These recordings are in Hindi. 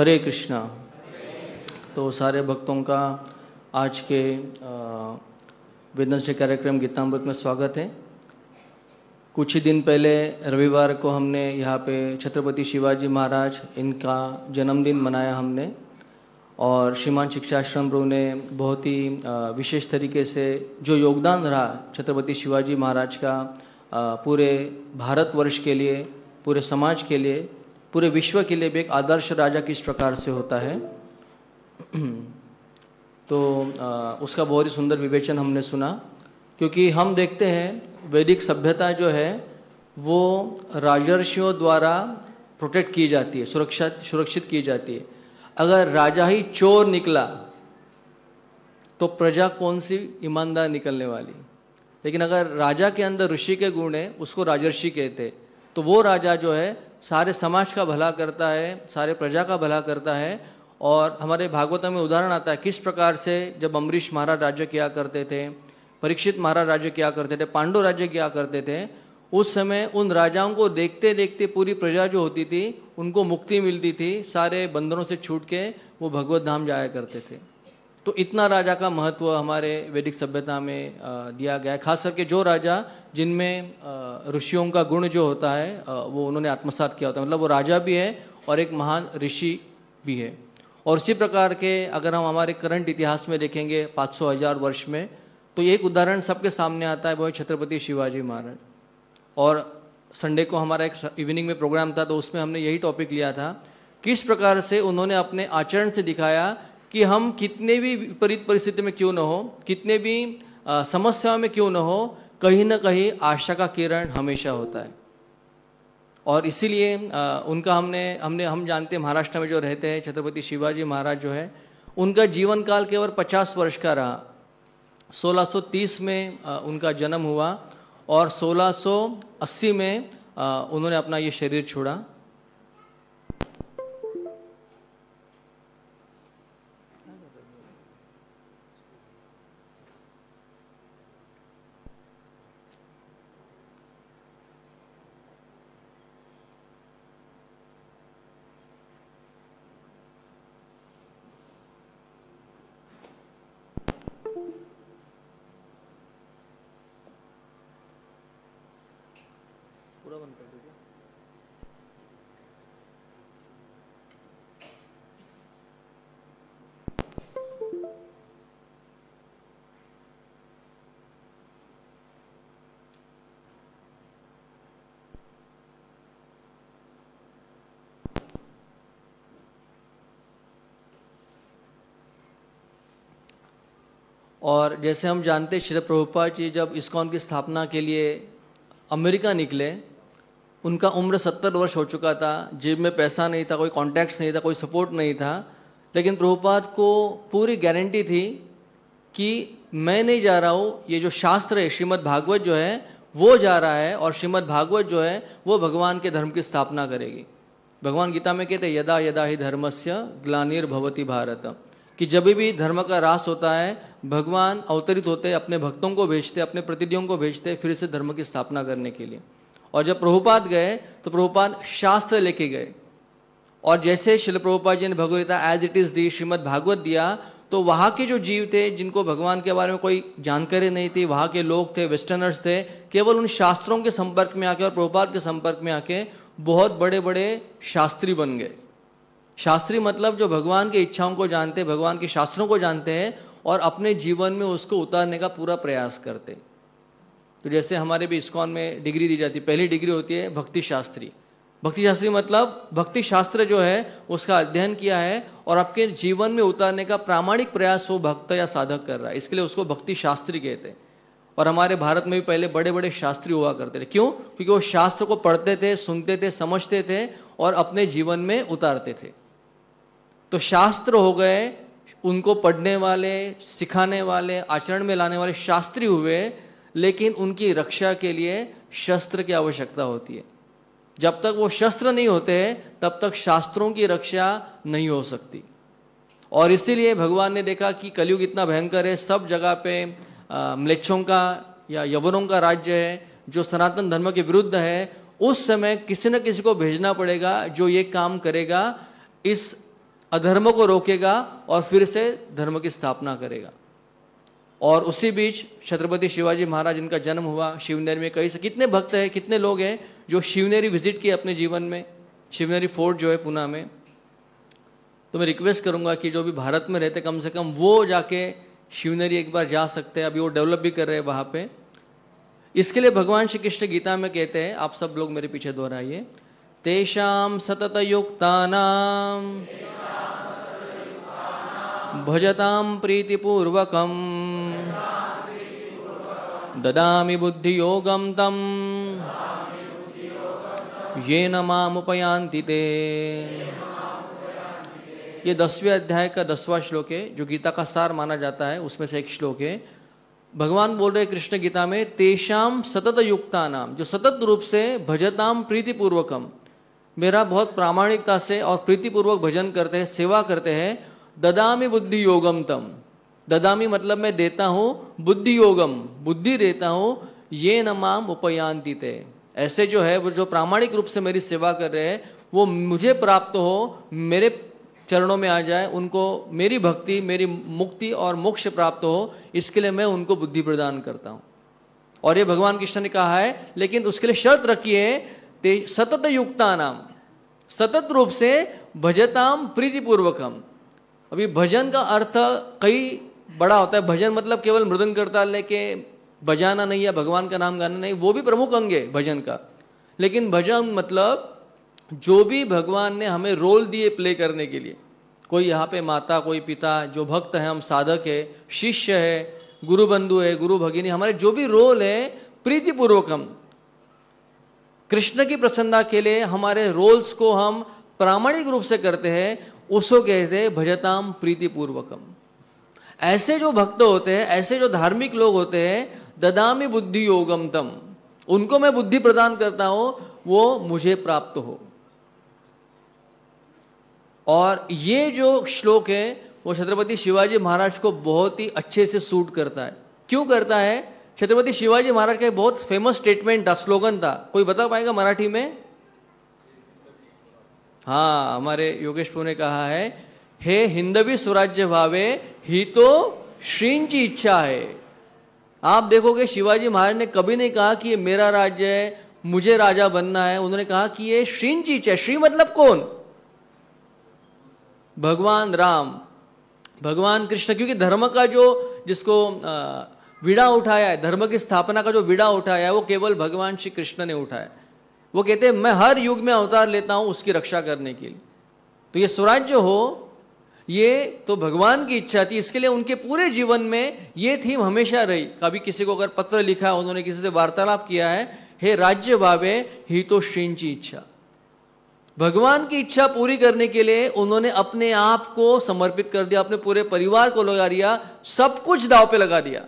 हरे कृष्णा तो सारे भक्तों का आज के विदेश कार्यक्रम गीतामृत में स्वागत है कुछ ही दिन पहले रविवार को हमने यहाँ पे छत्रपति शिवाजी महाराज इनका जन्मदिन मनाया हमने और श्रीमान शिक्षाश्रम प्रभु ने बहुत ही विशेष तरीके से जो योगदान रहा छत्रपति शिवाजी महाराज का पूरे भारतवर्ष के लिए पूरे समाज के लिए पूरे विश्व के लिए भी एक आदर्श राजा किस प्रकार से होता है तो आ, उसका बहुत ही सुंदर विवेचन हमने सुना क्योंकि हम देखते हैं वैदिक सभ्यता जो है वो राजर्षियों द्वारा प्रोटेक्ट की जाती है सुरक्षा सुरक्षित की जाती है अगर राजा ही चोर निकला तो प्रजा कौन सी ईमानदार निकलने वाली लेकिन अगर राजा के अंदर ऋषि के गुण है उसको राजर्षि कहते तो वो राजा जो है सारे समाज का भला करता है सारे प्रजा का भला करता है और हमारे भागवतम में उदाहरण आता है किस प्रकार से जब अम्बरीश महाराज राज्य किया करते थे परीक्षित महाराज राज्य किया करते थे पांडव राज्य किया करते थे उस समय उन राजाओं को देखते देखते पूरी प्रजा जो होती थी उनको मुक्ति मिलती थी सारे बंधनों से छूट के वो भगवत धाम जाया करते थे तो इतना राजा का महत्व हमारे वैदिक सभ्यता में दिया गया है खास करके जो राजा जिनमें ऋषियों का गुण जो होता है वो उन्होंने आत्मसात किया होता है मतलब वो राजा भी है और एक महान ऋषि भी है और इसी प्रकार के अगर हम हमारे करंट इतिहास में देखेंगे पाँच सौ हजार वर्ष में तो एक उदाहरण सबके सामने आता है वो है छत्रपति शिवाजी महाराज और संडे को हमारा एक इवनिंग में प्रोग्राम था तो उसमें हमने यही टॉपिक लिया था किस प्रकार से उन्होंने अपने आचरण से दिखाया कि हम कितने भी विपरीत परिस्थिति में क्यों न हो कितने भी समस्याओं में क्यों न हो कहीं ना कहीं आशा का किरण हमेशा होता है और इसीलिए उनका हमने हमने हम जानते हैं महाराष्ट्र में जो रहते हैं छत्रपति शिवाजी महाराज जो है उनका जीवन काल केवल 50 वर्ष का रहा 1630 में उनका जन्म हुआ और 1680 में उन्होंने अपना ये शरीर छोड़ा और जैसे हम जानते श्री प्रभुपा जी जब इस्कॉन की स्थापना के लिए अमेरिका निकले उनका उम्र सत्तर वर्ष हो चुका था जेब में पैसा नहीं था कोई कॉन्टैक्ट्स नहीं था कोई सपोर्ट नहीं था लेकिन प्रभुपाद को पूरी गारंटी थी कि मैं नहीं जा रहा हूँ ये जो शास्त्र है श्रीमद् भागवत जो है वो जा रहा है और श्रीमद् भागवत जो है वो भगवान के धर्म की स्थापना करेगी भगवान गीता में कहते यदा यदा ही धर्मस्य ग्लानिर्भवती भारत कि जब भी धर्म का रास होता है भगवान अवतरित होते अपने भक्तों को भेजते अपने प्रतिनिधियों को भेजते फिर से धर्म की स्थापना करने के लिए और जब प्रभुपाद गए तो प्रभुपाद शास्त्र लेके गए और जैसे शिल प्रभुपाद जी ने भगवदगीता एज इट इज़ दी श्रीमद भागवत दिया तो वहाँ के जो जीव थे जिनको भगवान के बारे में कोई जानकारी नहीं थी वहाँ के लोग थे वेस्टर्नर्स थे केवल उन शास्त्रों के संपर्क में आके और प्रभुपाद के संपर्क में आके बहुत बड़े बड़े शास्त्री बन गए शास्त्री मतलब जो भगवान की इच्छाओं को जानते भगवान के शास्त्रों को जानते हैं और अपने जीवन में उसको उतारने का पूरा प्रयास करते तो जैसे हमारे भी इस्कॉन में डिग्री दी जाती है पहली डिग्री होती है भक्ति शास्त्री भक्ति शास्त्री मतलब भक्ति शास्त्र जो है उसका अध्ययन किया है और आपके जीवन में उतारने का प्रामाणिक प्रयास वो भक्त या साधक कर रहा है इसके लिए उसको भक्ति शास्त्री कहते हैं और हमारे भारत में भी पहले बड़े बड़े शास्त्री हुआ करते थे क्यों क्योंकि वो शास्त्र को पढ़ते थे सुनते थे समझते थे और अपने जीवन में उतारते थे तो शास्त्र हो गए उनको पढ़ने वाले सिखाने वाले आचरण में लाने वाले शास्त्री हुए लेकिन उनकी रक्षा के लिए शस्त्र की आवश्यकता होती है जब तक वो शस्त्र नहीं होते तब तक शास्त्रों की रक्षा नहीं हो सकती और इसीलिए भगवान ने देखा कि कलयुग इतना भयंकर है सब जगह पे मलेच्छों का या यवनों का राज्य है जो सनातन धर्म के विरुद्ध है उस समय किसी न किसी को भेजना पड़ेगा जो ये काम करेगा इस अधर्म को रोकेगा और फिर से धर्म की स्थापना करेगा और उसी बीच छत्रपति शिवाजी महाराज इनका जन्म हुआ शिवनेरी में कई से कितने भक्त हैं कितने लोग हैं जो शिवनेरी विजिट किए अपने जीवन में शिवनेरी फोर्ट जो है पुणे में तो मैं रिक्वेस्ट करूंगा कि जो भी भारत में रहते कम से कम वो जाके शिवनेरी एक बार जा सकते हैं अभी वो डेवलप भी कर रहे हैं वहाँ पर इसके लिए भगवान श्री कृष्ण गीता में कहते हैं आप सब लोग मेरे पीछे दोहराइए तेषाम सतत युक्ता नाम भजता प्रीतिपूर्वक ददा बुद्धि तम ये मामुपयान्ति ते ये दसवें अध्याय का दसवां श्लोक है जो गीता का सार माना जाता है उसमें से एक श्लोक है भगवान बोल रहे कृष्ण गीता में तेषाम सतत युक्ता नाम जो सतत रूप से भजताम प्रीतिपूर्वकम मेरा बहुत प्रामाणिकता से और प्रीतिपूर्वक भजन करते हैं सेवा करते हैं ददामी बुद्धि योगम तम ददामी मतलब मैं देता हूँ बुद्धि योगम बुद्धि देता हूँ ये न माम उपयांति ते ऐसे जो है वो जो प्रामाणिक रूप से मेरी सेवा कर रहे हैं वो मुझे प्राप्त हो मेरे चरणों में आ जाए उनको मेरी भक्ति मेरी मुक्ति और मोक्ष प्राप्त हो इसके लिए मैं उनको बुद्धि प्रदान करता हूँ और ये भगवान कृष्ण ने कहा है लेकिन उसके लिए शर्त रखी है सतत युक्ता नाम सतत रूप से भजताम प्रीतिपूर्वक हम अभी भजन का अर्थ कई बड़ा होता है भजन मतलब केवल मृदंग करता लेके बजाना नहीं या भगवान का नाम गाना नहीं वो भी प्रमुख अंग है भजन का लेकिन भजन मतलब जो भी भगवान ने हमें रोल दिए प्ले करने के लिए कोई यहाँ पे माता कोई पिता जो भक्त है हम साधक है शिष्य है गुरु बंधु है गुरु भगिनी हमारे जो भी रोल है प्रीतिपूर्वक हम कृष्ण की प्रसन्नता के लिए हमारे रोल्स को हम प्रामाणिक रूप से करते हैं उसको कहते हैं भजताम प्रीतिपूर्वकम ऐसे जो भक्त होते हैं ऐसे जो धार्मिक लोग होते हैं ददामी बुद्धि योगम तम उनको मैं बुद्धि प्रदान करता हूं वो मुझे प्राप्त हो और ये जो श्लोक है वो छत्रपति शिवाजी महाराज को बहुत ही अच्छे से सूट करता है क्यों करता है छत्रपति शिवाजी महाराज का एक बहुत फेमस स्टेटमेंट था स्लोगन था कोई बता पाएगा मराठी में हाँ हमारे योगेशपुर ने कहा है हे हिंदवी स्वराज्य भावे ही तो श्रीन की इच्छा है आप देखोगे शिवाजी महाराज ने कभी नहीं कहा कि ये मेरा राज्य है मुझे राजा बनना है उन्होंने कहा कि ये की इच्छा है श्री मतलब कौन भगवान राम भगवान कृष्ण क्योंकि धर्म का जो जिसको विड़ा उठाया है धर्म की स्थापना का जो विड़ा उठाया है वो केवल भगवान श्री कृष्ण ने उठाया वो कहते हैं मैं हर युग में अवतार लेता हूं उसकी रक्षा करने के लिए तो ये स्वराज्य हो ये तो भगवान की इच्छा थी इसके लिए उनके पूरे जीवन में ये थीम हमेशा रही कभी किसी को अगर पत्र लिखा उन्होंने किसी से वार्तालाप किया है हे राज्य भावे ही तो शिंची इच्छा भगवान की इच्छा पूरी करने के लिए उन्होंने अपने आप को समर्पित कर दिया अपने पूरे परिवार को लगा दिया सब कुछ दाव पे लगा दिया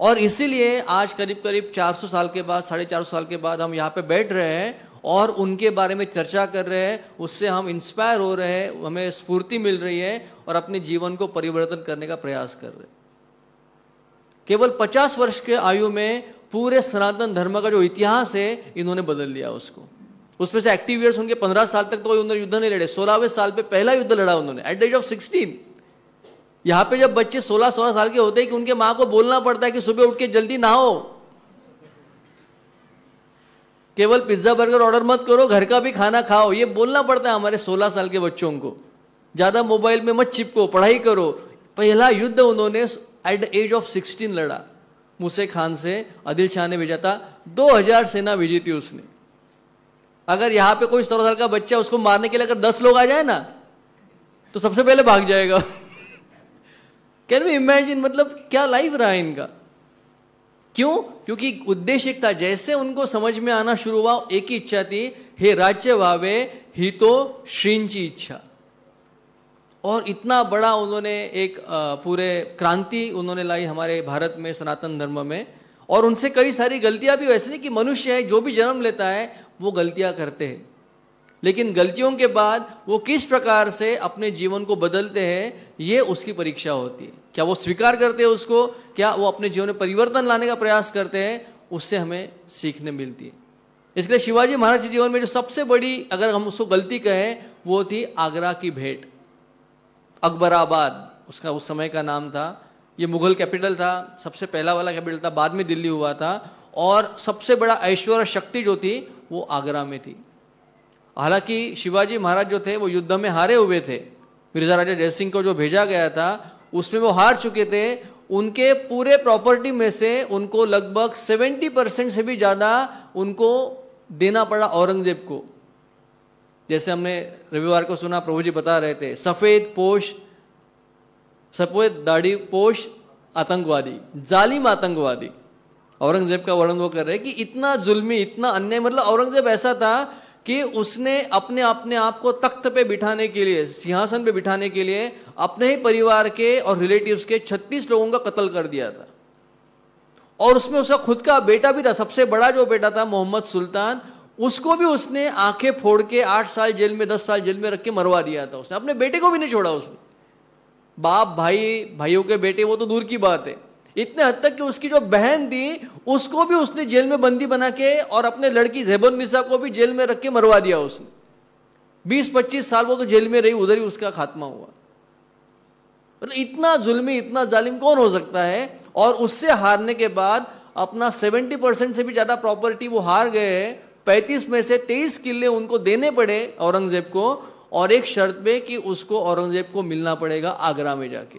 और इसीलिए आज करीब करीब 400 साल के बाद साढ़े चार साल के बाद हम यहाँ पे बैठ रहे हैं और उनके बारे में चर्चा कर रहे हैं उससे हम इंस्पायर हो रहे हैं हमें स्फूर्ति मिल रही है और अपने जीवन को परिवर्तन करने का प्रयास कर रहे हैं केवल 50 वर्ष के आयु में पूरे सनातन धर्म का जो इतिहास है इन्होंने बदल दिया उसको उसमें से एक्टिव ईयर्स उनके पंद्रह साल तक तो उन्होंने युद्ध नहीं लड़े सोलहवें साल पे पहला युद्ध लड़ा उन्होंने at the age of sixteen यहाँ पे जब बच्चे 16-16 साल के होते हैं कि उनके माँ को बोलना पड़ता है कि सुबह उठ के जल्दी नहाओ केवल पिज्ज़ा बर्गर ऑर्डर मत करो घर का भी खाना खाओ ये बोलना पड़ता है हमारे 16 साल के बच्चों को ज़्यादा मोबाइल में मत चिपको पढ़ाई करो पहला युद्ध उन्होंने at the age of sixteen लड़ा मुसे खान से आदिल शाह ने भेजा था दो सेना भेजी थी उसने अगर यहाँ पे कोई सोलह साल का बच्चा उसको मारने के लिए अगर दस लोग आ जाए ना तो सबसे पहले भाग जाएगा कैन वी इमेजिन मतलब क्या लाइफ रहा इनका क्यों क्योंकि उद्देश्य था जैसे उनको समझ में आना शुरू हुआ एक ही इच्छा थी हे राज्य वावे हितो श्रींची इच्छा और इतना बड़ा उन्होंने एक पूरे क्रांति उन्होंने लाई हमारे भारत में सनातन धर्म में और उनसे कई सारी गलतियां भी वैसे नहीं कि मनुष्य है जो भी जन्म लेता है वो गलतियां करते हैं लेकिन गलतियों के बाद वो किस प्रकार से अपने जीवन को बदलते हैं ये उसकी परीक्षा होती है क्या वो स्वीकार करते हैं उसको क्या वो अपने जीवन में परिवर्तन लाने का प्रयास करते हैं उससे हमें सीखने मिलती है इसलिए शिवाजी महाराज के जीवन में जो सबसे बड़ी अगर हम उसको गलती कहें वो थी आगरा की भेंट अकबराबाद उसका उस समय का नाम था ये मुगल कैपिटल था सबसे पहला वाला कैपिटल था बाद में दिल्ली हुआ था और सबसे बड़ा ऐश्वर्य शक्ति जो थी वो आगरा में थी हालांकि शिवाजी महाराज जो थे वो युद्ध में हारे हुए थे मिर्जा राजा जयसिंह को जो भेजा गया था उसमें वो हार चुके थे उनके पूरे प्रॉपर्टी में से उनको लगभग सेवेंटी परसेंट से भी ज़्यादा उनको देना पड़ा औरंगजेब को जैसे हमने रविवार को सुना प्रभु जी बता रहे थे सफ़ेद पोष सफ़ेद दाढ़ी पोष आतंकवादी जालिम आतंकवादी औरंगजेब का वर्णन वो कर रहे हैं कि इतना जुल्मी इतना अन्याय मतलब औरंगजेब ऐसा था कि उसने अपने अपने आप को तख्त पे बिठाने के लिए सिंहासन पे बिठाने के लिए अपने ही परिवार के और रिलेटिव्स के 36 लोगों का कत्ल कर दिया था और उसमें उसका खुद का बेटा भी था सबसे बड़ा जो बेटा था मोहम्मद सुल्तान उसको भी उसने आंखें फोड़ के आठ साल जेल में दस साल जेल में रख के मरवा दिया था उसने अपने बेटे को भी नहीं छोड़ा उसने बाप भाई भाइयों के बेटे वो तो दूर की बात है इतने हद तक कि उसकी जो बहन थी उसको भी उसने जेल में बंदी बना के और अपने लड़की जैबन मिसा को भी जेल में रख के मरवा दिया उसने 20-25 साल वो तो जेल में रही उधर ही उसका खात्मा हुआ मतलब इतना जुल्मी इतना जालिम कौन हो सकता है और उससे हारने के बाद अपना सेवेंटी परसेंट से भी ज़्यादा प्रॉपर्टी वो हार गए पैंतीस में से तेईस किले उनको देने पड़े औरंगज़ेब को और एक शर्त पे कि उसको औरंगज़ेब को मिलना पड़ेगा आगरा में जाके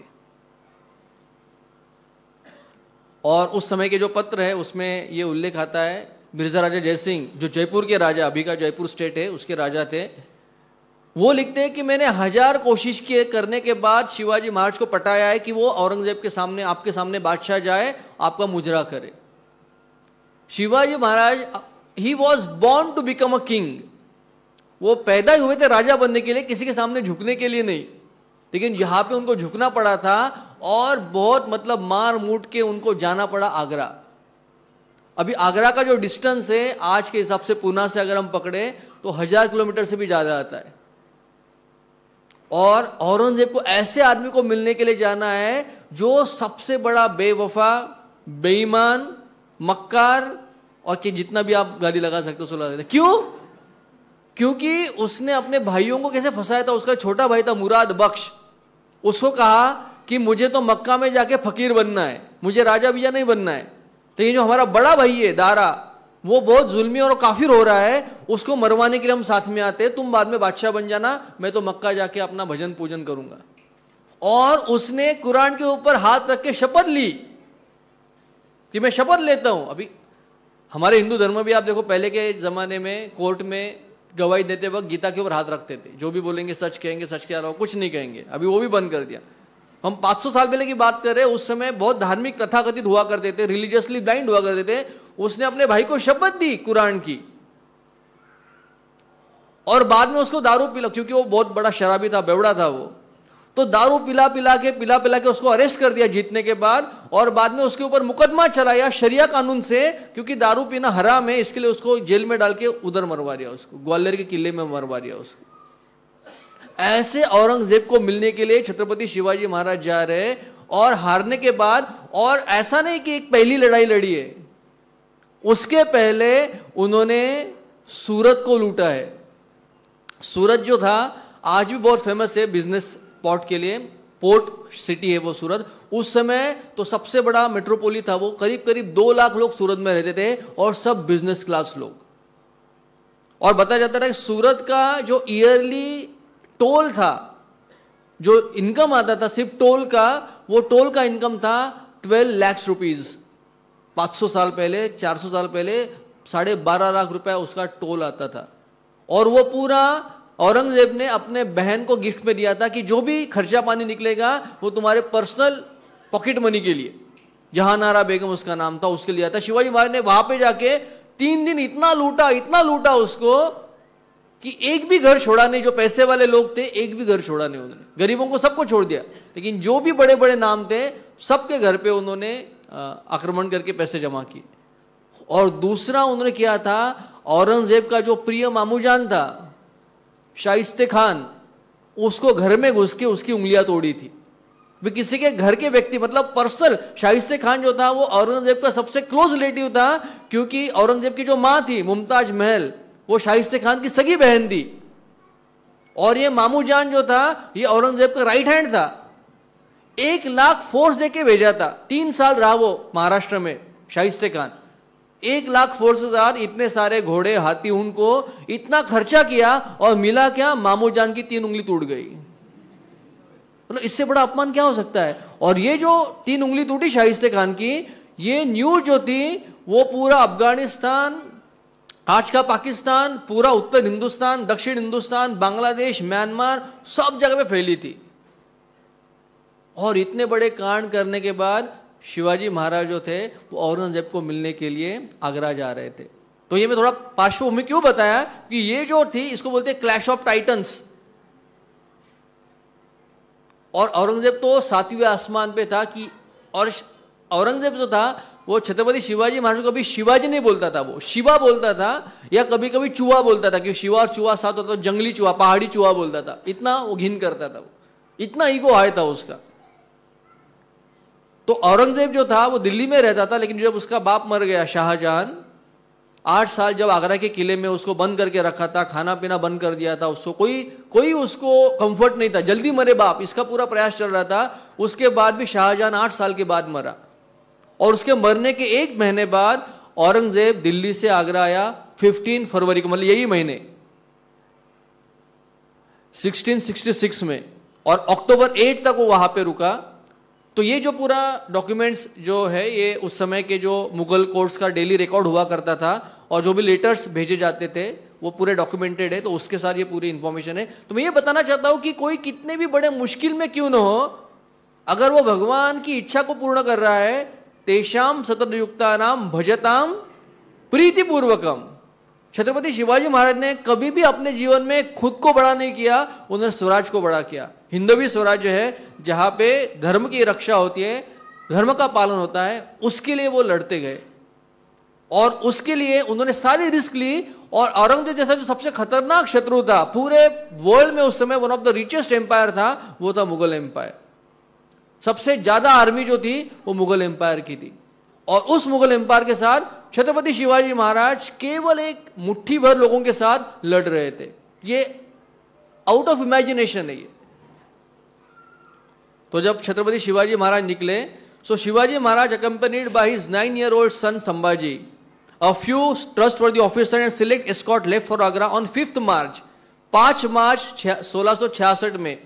और उस समय के जो पत्र है उसमें ये उल्लेख आता है मिर्जा राजा जय सिंह जो जयपुर के राजा अभी का जयपुर स्टेट है उसके राजा थे वो लिखते हैं कि मैंने हजार कोशिश किए करने के बाद शिवाजी महाराज को पटाया है कि वो औरंगजेब के सामने आपके सामने बादशाह जाए आपका मुजरा करे Shivaji Maharaj he was born to become a king वो पैदा ही हुए थे राजा बनने के लिए किसी के सामने झुकने के लिए नहीं लेकिन यहाँ पे उनको झुकना पड़ा था और बहुत मतलब मार मूट के उनको जाना पड़ा आगरा अभी आगरा का जो डिस्टेंस है आज के हिसाब से पूना से अगर हम पकड़े तो हजार किलोमीटर से भी ज़्यादा आता है और औरंगजेब को ऐसे आदमी को मिलने के लिए जाना है जो सबसे बड़ा बेवफा बेईमान मक्कार और कि जितना भी आप गाली लगा सकते हो सोलह सकते क्यों क्योंकि उसने अपने भाइयों को कैसे फंसाया था उसका छोटा भाई था मुराद बख्श उसको कहा कि मुझे तो मक्का में जाके फकीर बनना है मुझे राजा बीजा नहीं बनना है तो ये जो हमारा बड़ा भाई है दारा वो बहुत जुल्मी और काफिर हो रहा है उसको मरवाने के लिए हम साथ में आते हैं तुम बाद में बादशाह बन जाना मैं तो मक्का जाके अपना भजन पूजन करूंगा और उसने कुरान के ऊपर हाथ रख के शपथ ली कि मैं शपथ लेता हूं अभी हमारे हिंदू धर्म में भी आप देखो पहले के ज़माने में कोर्ट में गवाही देते वक्त गीता के ऊपर हाथ रखते थे जो भी बोलेंगे सच कहेंगे सच के अलावा कुछ नहीं कहेंगे अभी वो भी बंद कर दिया हम 500 साल पहले की बात कर रहे हैं उस समय बहुत धार्मिक तथाकथित हुआ करते थे रिलीजियसली ब्लाइंड हुआ करते थे उसने अपने भाई को शपथ दी कुरान की और बाद में उसको दारू पिला क्योंकि वो बहुत बड़ा शराबी था बेवड़ा था वो तो दारू पिला पिला के पिला पिला के उसको अरेस्ट कर दिया जीतने के बाद और बाद में उसके ऊपर मुकदमा चलाया शरिया कानून से क्योंकि दारू पीना हराम है इसके लिए उसको जेल में डाल के उधर मरवा दिया उसको ग्वालियर के किले में मरवा दिया उसको ऐसे औरंगजेब को मिलने के लिए छत्रपति शिवाजी महाराज जा रहे और हारने के बाद और ऐसा नहीं कि एक पहली लड़ाई लड़ी है उसके पहले उन्होंने सूरत को लूटा है सूरत जो था आज भी बहुत फेमस है बिजनेस पोर्ट के लिए पोर्ट सिटी है वो सूरत उस समय तो सबसे बड़ा मेट्रोपोली था वो करीब करीब दो लाख लोग सूरत में रहते थे और सब बिजनेस क्लास लोग और बताया जाता था कि सूरत का जो ईयरली टोल था जो इनकम आता था सिर्फ टोल का वो टोल का इनकम था ट्वेल्व लैक्स रुपीज़ 500 साल पहले 400 साल पहले साढ़े बारह लाख रुपया उसका टोल आता था और वो पूरा औरंगजेब ने अपने बहन को गिफ्ट में दिया था कि जो भी खर्चा पानी निकलेगा वो तुम्हारे पर्सनल पॉकेट मनी के लिए जहानारा बेगम उसका नाम था उसके लिए था शिवाजी महाराज ने वहां पे जाके तीन दिन इतना लूटा इतना लूटा उसको कि एक भी घर छोड़ा नहीं जो पैसे वाले लोग थे एक भी घर छोड़ा नहीं उन्होंने गरीबों को सबको छोड़ दिया लेकिन जो भी बड़े बड़े नाम थे सबके घर पे उन्होंने आक्रमण करके पैसे जमा किए और दूसरा उन्होंने किया था औरंगजेब का जो प्रिय मामूजान था शाइस्ते खान उसको घर में घुस के उसकी उंगलियां तोड़ी थी वे किसी के घर के व्यक्ति मतलब पर्सनल शाइस्ते खान जो था वो औरंगजेब का सबसे क्लोज रिलेटिव था क्योंकि औरंगजेब की जो माँ थी मुमताज महल वो शाइस्ते खान की सगी बहन थी और ये मामू जान जो था ये औरंगजेब का राइट हैंड था एक लाख फोर्स देके भेजा था तीन साल रहा वो महाराष्ट्र में शाइस्ते खान एक लाख फोर्स हजार इतने सारे घोड़े हाथी उनको इतना खर्चा किया और मिला क्या मामू जान की तीन उंगली टूट गई मतलब इससे बड़ा अपमान क्या हो सकता है और ये जो तीन उंगली टूटी शाहिस्ते खान की ये न्यूज जो थी वो पूरा अफगानिस्तान आज का पाकिस्तान पूरा उत्तर हिंदुस्तान दक्षिण हिंदुस्तान बांग्लादेश म्यांमार सब जगह पे फैली थी और इतने बड़े कांड करने के बाद शिवाजी महाराज जो थे वो औरंगजेब को मिलने के लिए आगरा जा रहे थे तो ये मैं थोड़ा पार्श्वभूमि क्यों बताया कि ये जो थी इसको बोलते क्लैश ऑफ टाइटन्स और औरंगजेब तो सातवें आसमान पे था कि और औरंगजेब जो था वो छत्रपति शिवाजी महाराज को कभी शिवाजी नहीं बोलता था वो शिवा बोलता था या कभी कभी चूहा बोलता था कि शिवा और चूहा साथ होता था जंगली चूहा पहाड़ी चूहा बोलता था इतना वो घिन करता था वो इतना ईगो आया था उसका तो औरंगजेब जो था वो दिल्ली में रहता था लेकिन जब उसका बाप मर गया शाहजहां आठ साल जब आगरा के किले में उसको बंद करके रखा था खाना पीना बंद कर दिया था उसको कोई कोई उसको कंफर्ट नहीं था जल्दी मरे बाप इसका पूरा प्रयास चल रहा था उसके बाद भी शाहजहां आठ साल के बाद मरा और उसके मरने के एक महीने बाद औरंगजेब दिल्ली से आगरा आया 15 फरवरी को मतलब यही महीने 1666 में और अक्टूबर 8 तक वो वहां पे रुका तो ये जो पूरा डॉक्यूमेंट्स जो है ये उस समय के जो मुगल कोर्ट्स का डेली रिकॉर्ड हुआ करता था और जो भी लेटर्स भेजे जाते थे वो पूरे डॉक्यूमेंटेड है तो उसके साथ ये पूरी इन्फॉर्मेशन है तो मैं ये बताना चाहता हूँ कि कोई कितने भी बड़े मुश्किल में क्यों ना हो अगर वो भगवान की इच्छा को पूर्ण कर रहा है तेषाम सतदयुक्ता नाम भजताम प्रीतिपूर्वकम छत्रपति शिवाजी महाराज ने कभी भी अपने जीवन में खुद को बड़ा नहीं किया उन्होंने स्वराज को बड़ा किया हिंदवी स्वराज्य है जहाँ पे धर्म की रक्षा होती है धर्म का पालन होता है उसके लिए वो लड़ते गए और उसके लिए उन्होंने सारी रिस्क ली और औरंगजेब जैसा जो सबसे खतरनाक शत्रु था पूरे वर्ल्ड में उस समय one of the richest empire था वो था मुगल एम्पायर सबसे ज्यादा आर्मी जो थी वो मुगल एम्पायर की थी और उस मुगल एम्पायर के साथ छत्रपति शिवाजी महाराज केवल एक मुट्ठी भर लोगों के साथ लड़ रहे थे ये आउट ऑफ इमेजिनेशन है ये तो जब छत्रपति शिवाजी महाराज निकले so Shivaji Maharaj accompanied by nine year old son Sambhaji a few trust for officers and select escort left for Agra on fifth March पांच मार्च सोलह में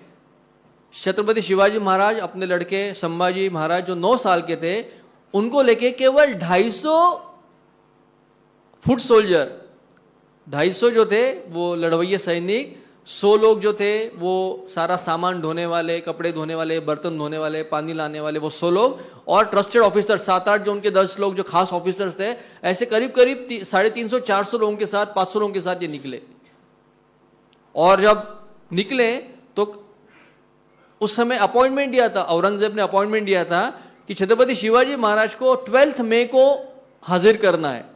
छत्रपति शिवाजी महाराज अपने लड़के संभाजी महाराज जो नौ साल के थे उनको लेके केवल 250 फुट सोल्जर 250 जो थे वो लड़वैया सैनिक सौ लोग जो थे वो सारा सामान ढोने वाले कपड़े धोने वाले बर्तन धोने वाले पानी लाने वाले वो सौ लोग और ट्रस्टेड ऑफिसर सात आठ जो उनके दस लोग जो खास ऑफिसर्स थे ऐसे करीब करीब साढ़े तीन सौ चार सौ लोगों के साथ पाँच सौ लोगों के साथ ये निकले और जब निकले तो उस समय अपॉइंटमेंट दिया था औरंगजेब ने अपॉइंटमेंट दिया था कि छत्रपति शिवाजी महाराज को ट्वेल्थ मई को हाजिर करना है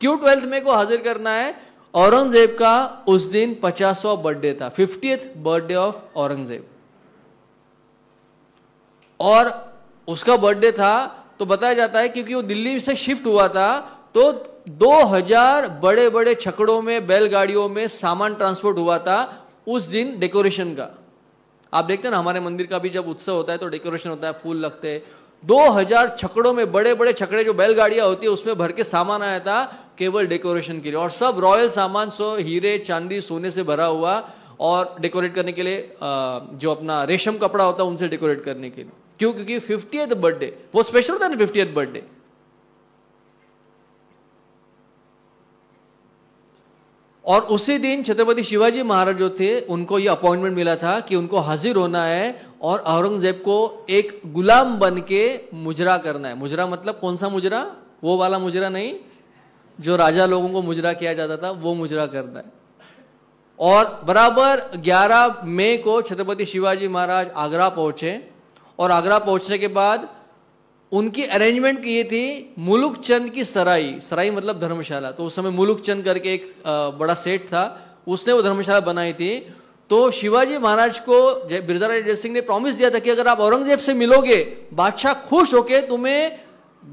क्यों ट्वेल्थ मई को हाजिर करना है औरंगजेब का उस दिन पचासवा बर्थडे था फिफ्टी बर्थडे ऑफ औरंगजेब और उसका बर्थडे था तो बताया जाता है क्योंकि वो दिल्ली से शिफ्ट हुआ था तो 2000 बड़े बड़े छकड़ों में बैलगाड़ियों में सामान ट्रांसपोर्ट हुआ था उस दिन डेकोरेशन का आप देखते हैं ना हमारे मंदिर का भी जब उत्सव होता है तो डेकोरेशन होता है फूल लगते हैं दो हजार छकड़ों में बड़े बड़े छकड़े जो बैलगाड़ियां होती है उसमें भर के सामान आया था केवल डेकोरेशन के लिए और सब रॉयल सामान सो हीरे चांदी सोने से भरा हुआ और डेकोरेट करने के लिए जो अपना रेशम कपड़ा होता है उनसे डेकोरेट करने के लिए क्यों क्योंकि फिफ्टी बर्थडे वो स्पेशल था ना फिफ्टी बर्थडे और उसी दिन छत्रपति शिवाजी महाराज जो थे उनको ये अपॉइंटमेंट मिला था कि उनको हाजिर होना है और औरंगजेब को एक गुलाम बन के मुजरा करना है मुजरा मतलब कौन सा मुजरा वो वाला मुजरा नहीं जो राजा लोगों को मुजरा किया जाता था वो मुजरा करना है और बराबर 11 मई को छत्रपति शिवाजी महाराज आगरा पहुंचे और आगरा पहुंचने के बाद उनकी अरेंजमेंट की थी मुलुक चंद की सराई सराई मतलब धर्मशाला तो उस समय मुलुक चंद करके एक बड़ा सेठ था उसने वो धर्मशाला बनाई थी तो शिवाजी महाराज को बिरजा जय सिंह ने प्रॉमिस दिया था कि अगर आप औरंगजेब से मिलोगे बादशाह खुश होके तुम्हें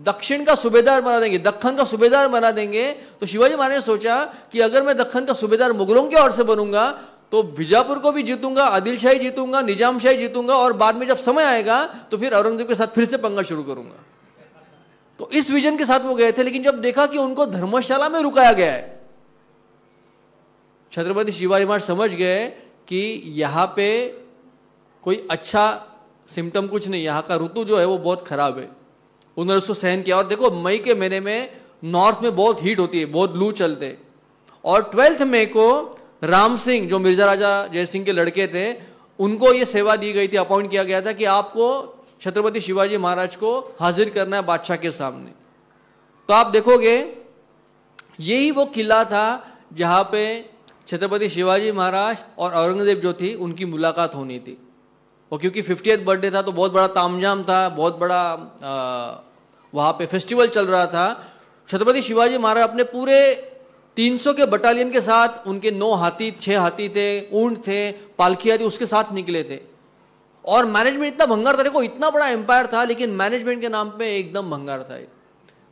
दक्षिण का सूबेदार बना देंगे दखन का सूबेदार बना देंगे तो शिवाजी महाराज ने सोचा कि अगर मैं दखन का सूबेदार मुगलों की ओर से बनूंगा तो बीजापुर को भी जीतूंगा आदिलशाही जीतूंगा निजामशाही जीतूंगा और बाद में जब समय आएगा तो फिर औरंगजेब के साथ फिर से पंगा शुरू करूंगा तो इस विजन के साथ वो गए थे लेकिन जब देखा कि उनको धर्मशाला में रुकाया गया है छत्रपति शिवाजी महाराज समझ गए कि यहाँ पे कोई अच्छा सिम्टम कुछ नहीं यहाँ का ऋतु जो है वो बहुत खराब है उन्होंने उसको सहन किया और देखो मई के महीने में नॉर्थ में बहुत हीट होती है बहुत लू चलते और ट्वेल्थ मई को राम सिंह जो मिर्जा राजा जय सिंह के लड़के थे उनको ये सेवा दी गई थी अपॉइंट किया गया था कि आपको छत्रपति शिवाजी महाराज को हाजिर करना है बादशाह के सामने तो आप देखोगे यही वो किला था जहाँ पे छत्रपति शिवाजी महाराज और औरंगजेब जो थी उनकी मुलाकात होनी थी और क्योंकि फिफ्टी बर्थडे था तो बहुत बड़ा तामझाम था बहुत बड़ा वहाँ पे फेस्टिवल चल रहा था छत्रपति शिवाजी महाराज अपने पूरे 300 के बटालियन के साथ उनके नौ हाथी छः हाथी थे ऊंट थे पालखिया थी उसके साथ निकले थे और मैनेजमेंट इतना भंगार था देखो इतना बड़ा एम्पायर था लेकिन मैनेजमेंट के नाम पे एकदम भंगार था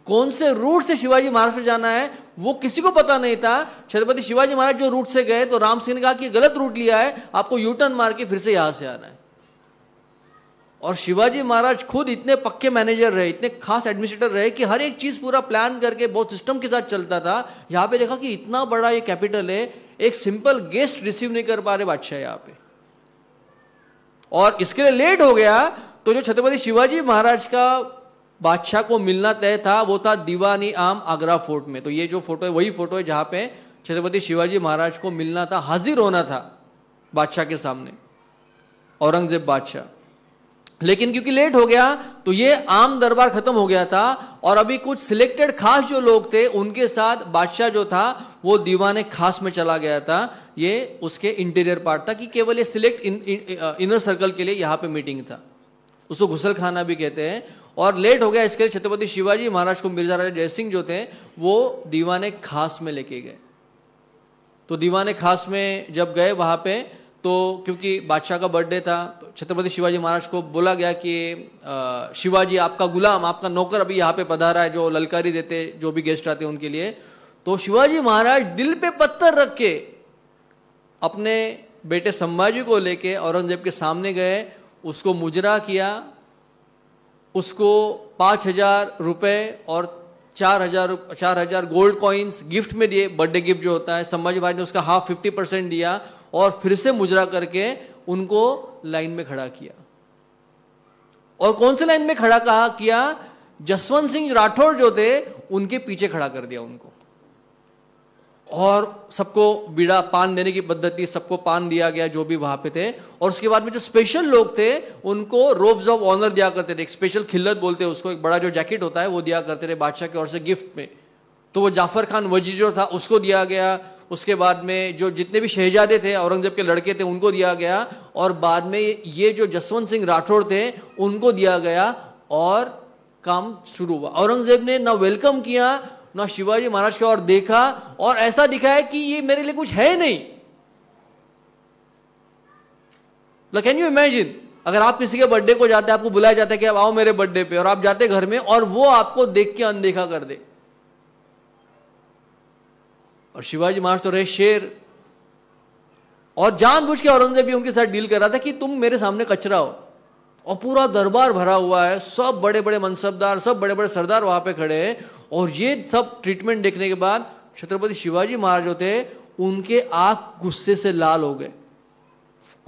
कौन से रूट से शिवाजी महाराज ने जाना है वो किसी को पता नहीं था छत्रपति शिवाजी महाराज जो रूट से गए तो राम सिंह ने कहा कि गलत रूट लिया है आपको यू टर्न मार के फिर से यहां से आना है और शिवाजी महाराज खुद इतने पक्के मैनेजर रहे इतने खास एडमिनिस्ट्रेटर रहे कि हर एक चीज़ पूरा प्लान करके बहुत सिस्टम के साथ चलता था यहां पे देखा कि इतना बड़ा ये कैपिटल है एक सिंपल गेस्ट रिसीव नहीं कर पा रहे बादशाह यहाँ पे और इसके लिए लेट हो गया तो जो छत्रपति शिवाजी महाराज का बादशाह को मिलना तय था वो था दीवानी आम आगरा फोर्ट में तो ये जो फोटो है वही फोटो है जहां पे छत्रपति शिवाजी महाराज को मिलना था हाजिर होना था बादशाह के सामने औरंगजेब बादशाह लेकिन क्योंकि लेट हो गया तो ये आम दरबार खत्म हो गया था और अभी कुछ सिलेक्टेड खास जो लोग थे उनके साथ बादशाह जो था वो दीवान खास में चला गया था ये उसके इंटीरियर पार्ट था कि केवल ये select in, in, inner circle के लिए यहाँ पे मीटिंग था उसको घुसल खाना भी कहते हैं और लेट हो गया इसके लिए छत्रपति शिवाजी महाराज को मिर्जा राजा जयसिंह जो थे वो दीवाने खास में लेके गए तो दीवाने खास में जब गए वहाँ पे तो क्योंकि बादशाह का बर्थडे था तो छत्रपति शिवाजी महाराज को बोला गया कि शिवाजी आपका गुलाम आपका नौकर अभी यहाँ पे पधारा है जो ललकारी देते जो भी गेस्ट आते उनके लिए तो शिवाजी महाराज दिल पे पत्थर रख के अपने बेटे संभाजी को लेके औरंगजेब के सामने गए उसको मुजरा किया उसको पाँच हज़ार रुपये और चार हज़ार चार हज़ार गोल्ड कॉइन्स गिफ्ट में दिए बर्थडे गिफ्ट जो होता है संभाजी भाई ने उसका हाफ फिफ्टी परसेंट दिया और फिर से मुजरा करके उनको लाइन में खड़ा किया और कौन से लाइन में खड़ा कहा किया जसवंत सिंह राठौड़ जो थे उनके पीछे खड़ा कर दिया उनको और सबको बीड़ा पान देने की पद्धति सबको पान दिया गया जो भी वहाँ पे थे और उसके बाद में जो स्पेशल लोग थे उनको रोब्स ऑफ ऑनर दिया करते थे एक स्पेशल खिल्लत बोलते हैं उसको एक बड़ा जो जैकेट होता है वो दिया करते थे बादशाह की ओर से गिफ्ट में तो वो जाफर खान वजी जो था उसको दिया गया उसके बाद में जो जितने भी शहजादे थे औरंगज़ेब के लड़के थे उनको दिया गया और बाद में ये जो जसवंत सिंह राठौड़ थे उनको दिया गया और काम शुरू हुआ औरंगज़ेब ने ना वेलकम किया ना शिवाजी महाराज की और देखा और ऐसा दिखा है कि ये मेरे लिए कुछ है नहीं कैन यू इमेजिन अगर आप किसी के बर्थडे को जाते हैं आपको बुलाया जाता है कि अब आओ मेरे बर्थडे पे और आप जाते घर में और वो आपको देख के अनदेखा कर दे और शिवाजी महाराज तो रहे शेर और जानबूझ के औरंगजेब भी उनके साथ डील कर रहा था कि तुम मेरे सामने कचरा हो और पूरा दरबार भरा हुआ है सब बड़े बड़े मनसबदार सब बड़े बड़े सरदार वहां पे खड़े हैं और ये सब ट्रीटमेंट देखने के बाद छत्रपति शिवाजी महाराज होते उनके आंख गुस्से से लाल हो गए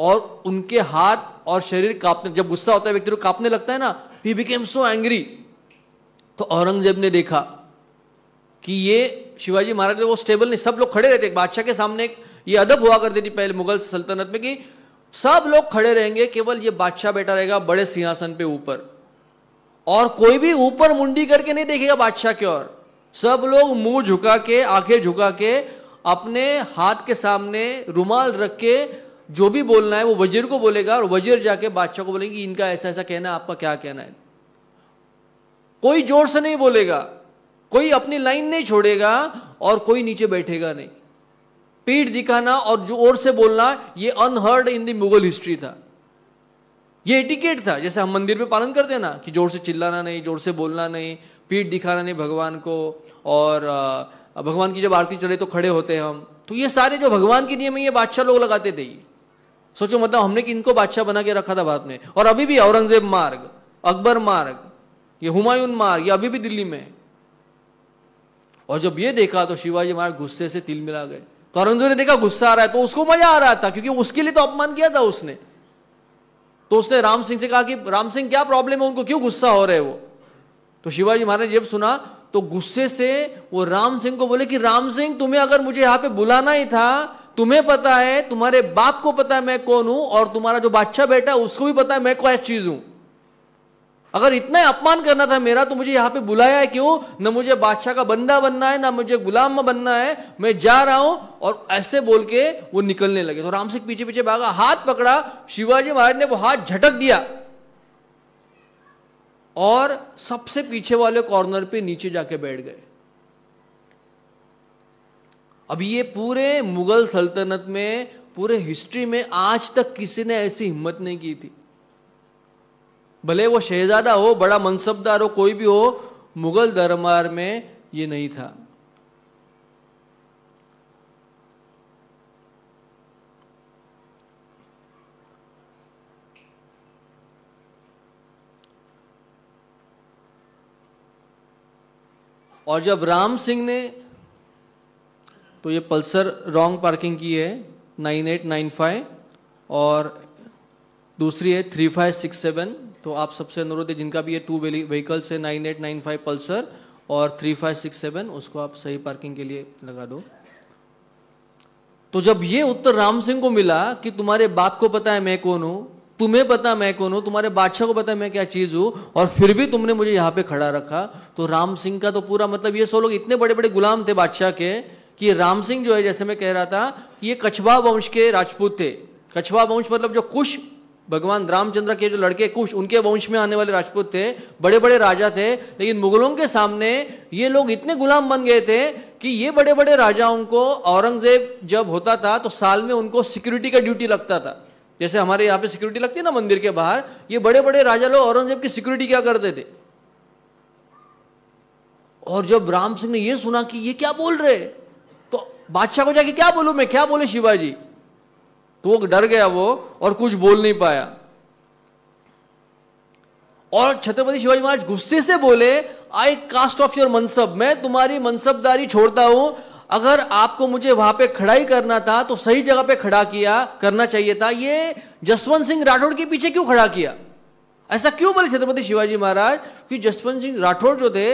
और उनके हाथ और शरीर कांपने जब गुस्सा होता है व्यक्ति को कांपने लगता है ना ही बिकेम सो एंग्री तो औरंगजेब ने देखा कि ये शिवाजी महाराज वो स्टेबल नहीं सब लोग खड़े रहते बादशाह के सामने ये अदब हुआ करती थी पहले मुगल सल्तनत में कि सब लोग खड़े रहेंगे केवल ये बादशाह बैठा रहेगा बड़े सिंहासन पे ऊपर और कोई भी ऊपर मुंडी करके नहीं देखेगा बादशाह की ओर सब लोग मुंह झुका के आंखें झुका के अपने हाथ के सामने रुमाल रख के जो भी बोलना है वो वजीर को बोलेगा और वजीर जाके बादशाह को बोलेंगे इनका ऐसा ऐसा कहना है आपका क्या कहना है कोई जोर से नहीं बोलेगा कोई अपनी लाइन नहीं छोड़ेगा और कोई नीचे बैठेगा नहीं पीठ दिखाना और जो और से बोलना ये unheard in the Mughal history था ये एटिकेट था जैसे हम मंदिर में पालन करते ना कि जोर से चिल्लाना नहीं जोर से बोलना नहीं पीठ दिखाना नहीं भगवान को और भगवान की जब आरती चले तो खड़े होते हैं हम तो ये सारे जो भगवान के नियम है ये बादशाह लोग लगाते थे सोचो मतलब हमने इनको बादशाह बना के रखा था भारत में और अभी भी औरंगजेब मार्ग अकबर मार्ग ये हुमायून मार्ग ये अभी भी दिल्ली में और जब ये देखा तो शिवाजी महाराज गुस्से से तिल मिला गए तो औरंगजेब ने देखा गुस्सा आ रहा है तो उसको मजा आ रहा था क्योंकि उसके लिए तो अपमान किया था उसने तो उसने राम सिंह से कहा कि राम सिंह क्या प्रॉब्लम है उनको क्यों गुस्सा हो रहे वो तो शिवाजी महाराज जब सुना तो गुस्से से वो राम सिंह को बोले कि राम सिंह तुम्हें अगर मुझे यहां पे बुलाना ही था तुम्हें पता है तुम्हारे बाप को पता है मैं कौन हूं और तुम्हारा जो बादशाह बेटा उसको भी पता है मैं क्या चीज हूं अगर इतना अपमान करना था मेरा तो मुझे यहाँ पे बुलाया है क्यों ना मुझे बादशाह का बंदा बनना है ना मुझे गुलाम बनना है मैं जा रहा हूं और ऐसे बोल के वो निकलने लगे तो राम सिंह पीछे पीछे भागा हाथ पकड़ा शिवाजी महाराज ने वो हाथ झटक दिया और सबसे पीछे वाले कॉर्नर पे नीचे जाके बैठ गए अब ये पूरे मुगल सल्तनत में पूरे हिस्ट्री में आज तक किसी ने ऐसी हिम्मत नहीं की थी भले वो शहजादा हो बड़ा मनसबदार हो कोई भी हो मुगल दरबार में ये नहीं था और जब राम सिंह ने तो ये पल्सर रॉन्ग पार्किंग की है 9895 और दूसरी है 3567 तो आप सबसे अनुरोध है जिनका भी ये टू व्हीकल्स है nine eight nine five Pulsar और थ्री फाइव सिक्स सेवन उसको आप सही पार्किंग के लिए लगा दो तो जब ये उत्तर राम सिंह को मिला कि तुम्हारे बाप को पता है मैं कौन हूं तुम्हें पता मैं कौन हूं तुम्हारे बादशाह को पता है मैं क्या चीज हूं और फिर भी तुमने मुझे यहां पे खड़ा रखा तो राम सिंह का तो पूरा मतलब ये सो लोग इतने बड़े बड़े गुलाम थे बादशाह के कि राम सिंह जो है जैसे मैं कह रहा था कि ये कछवा वंश के राजपूत थे कछवा वंश मतलब जो कुश भगवान रामचंद्र के जो लड़के कुश उनके वंश में आने वाले राजपूत थे बड़े बड़े राजा थे लेकिन मुगलों के सामने ये लोग इतने गुलाम बन गए थे कि ये बड़े बड़े राजाओं को औरंगजेब जब होता था तो साल में उनको सिक्योरिटी का ड्यूटी लगता था जैसे हमारे यहाँ पे सिक्योरिटी लगती है ना मंदिर के बाहर ये बड़े बड़े राजा लोग औरंगजेब की सिक्योरिटी क्या करते थे और जब राम सिंह ने यह सुना कि ये क्या बोल रहे तो बादशाह को जाके क्या बोलू मैं क्या बोले शिवाजी तो वो डर गया वो और कुछ बोल नहीं पाया और छत्रपति शिवाजी महाराज गुस्से से बोले आई कास्ट ऑफ योर मनसब मैं तुम्हारी मनसबदारी छोड़ता हूं अगर आपको मुझे वहां पे खड़ा ही करना था तो सही जगह पे खड़ा किया करना चाहिए था ये जसवंत सिंह राठौड़ के पीछे क्यों खड़ा किया ऐसा क्यों बोले छत्रपति शिवाजी महाराज कि जसवंत सिंह राठौड़ जो थे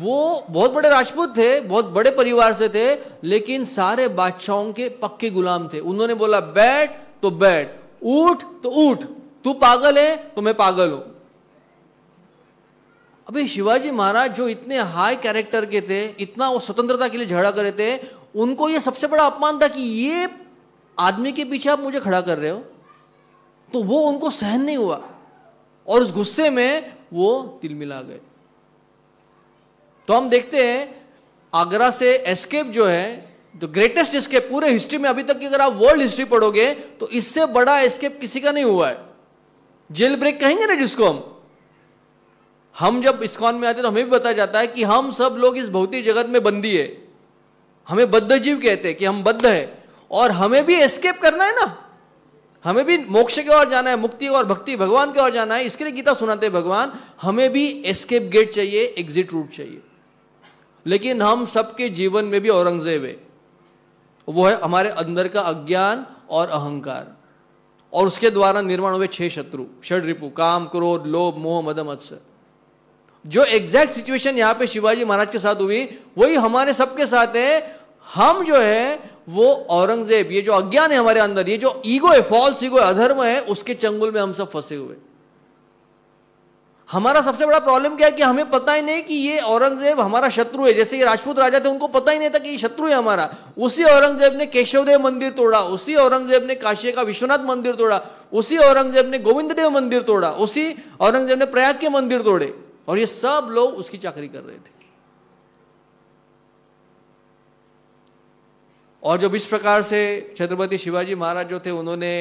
वो बहुत बड़े राजपूत थे बहुत बड़े परिवार से थे लेकिन सारे बादशाहों के पक्के गुलाम थे उन्होंने बोला बैठ तो बैठ उठ तो उठ तू पागल है तो मैं पागल हूं अभी शिवाजी महाराज जो इतने हाई कैरेक्टर के थे इतना वो स्वतंत्रता के लिए झगड़ा करे थे उनको ये सबसे बड़ा अपमान था कि ये आदमी के पीछे आप मुझे खड़ा कर रहे हो तो वो उनको सहन नहीं हुआ और उस गुस्से में वो तिलमिला गए तो हम देखते हैं आगरा से एस्केप जो है द ग्रेटेस्ट एस्केप पूरे हिस्ट्री में अभी तक की अगर आप वर्ल्ड हिस्ट्री पढ़ोगे तो इससे बड़ा एस्केप किसी का नहीं हुआ है जेल ब्रेक कहेंगे ना जिसको हम हम जब इस्कॉन में आते तो हमें भी बताया जाता है कि हम सब लोग इस भौतिक जगत में बंदी है हमें बद्ध जीव कहते हैं कि हम बद्ध है और हमें भी एस्केप करना है ना हमें भी मोक्ष की ओर जाना है मुक्ति और भक्ति भगवान की ओर जाना है इसके लिए गीता सुनाते हैं भगवान हमें भी एस्केप गेट चाहिए एग्जिट रूट चाहिए लेकिन हम सबके जीवन में भी औरंगजेब है वो है हमारे अंदर का अज्ञान और अहंकार और उसके द्वारा निर्माण हुए छह शत्रु षड रिपु काम क्रोध लोभ मोह मद मत्सर जो एग्जैक्ट सिचुएशन यहां पे शिवाजी महाराज के साथ हुई वही हमारे सबके साथ है हम जो है वो औरंगजेब ये जो अज्ञान है हमारे अंदर ये जो ईगो है फॉल्स ईगो है अधर्म है उसके चंगुल में हम सब फंसे हुए हमारा सबसे बड़ा प्रॉब्लम क्या है कि हमें पता ही नहीं कि ये औरंगजेब हमारा शत्रु है जैसे ये राजपूत राजा थे उनको पता ही नहीं था कि ये शत्रु है हमारा उसी औरंगजेब ने केशवदेव मंदिर तोड़ा उसी औरंगजेब ने काशी का विश्वनाथ मंदिर तोड़ा उसी औरंगजेब ने गोविंद देव मंदिर तोड़ा उसी औरंगजेब ने प्रयाग के मंदिर तोड़े और ये सब लोग उसकी चाकरी कर रहे थे और जब इस प्रकार से छत्रपति शिवाजी महाराज जो थे उन्होंने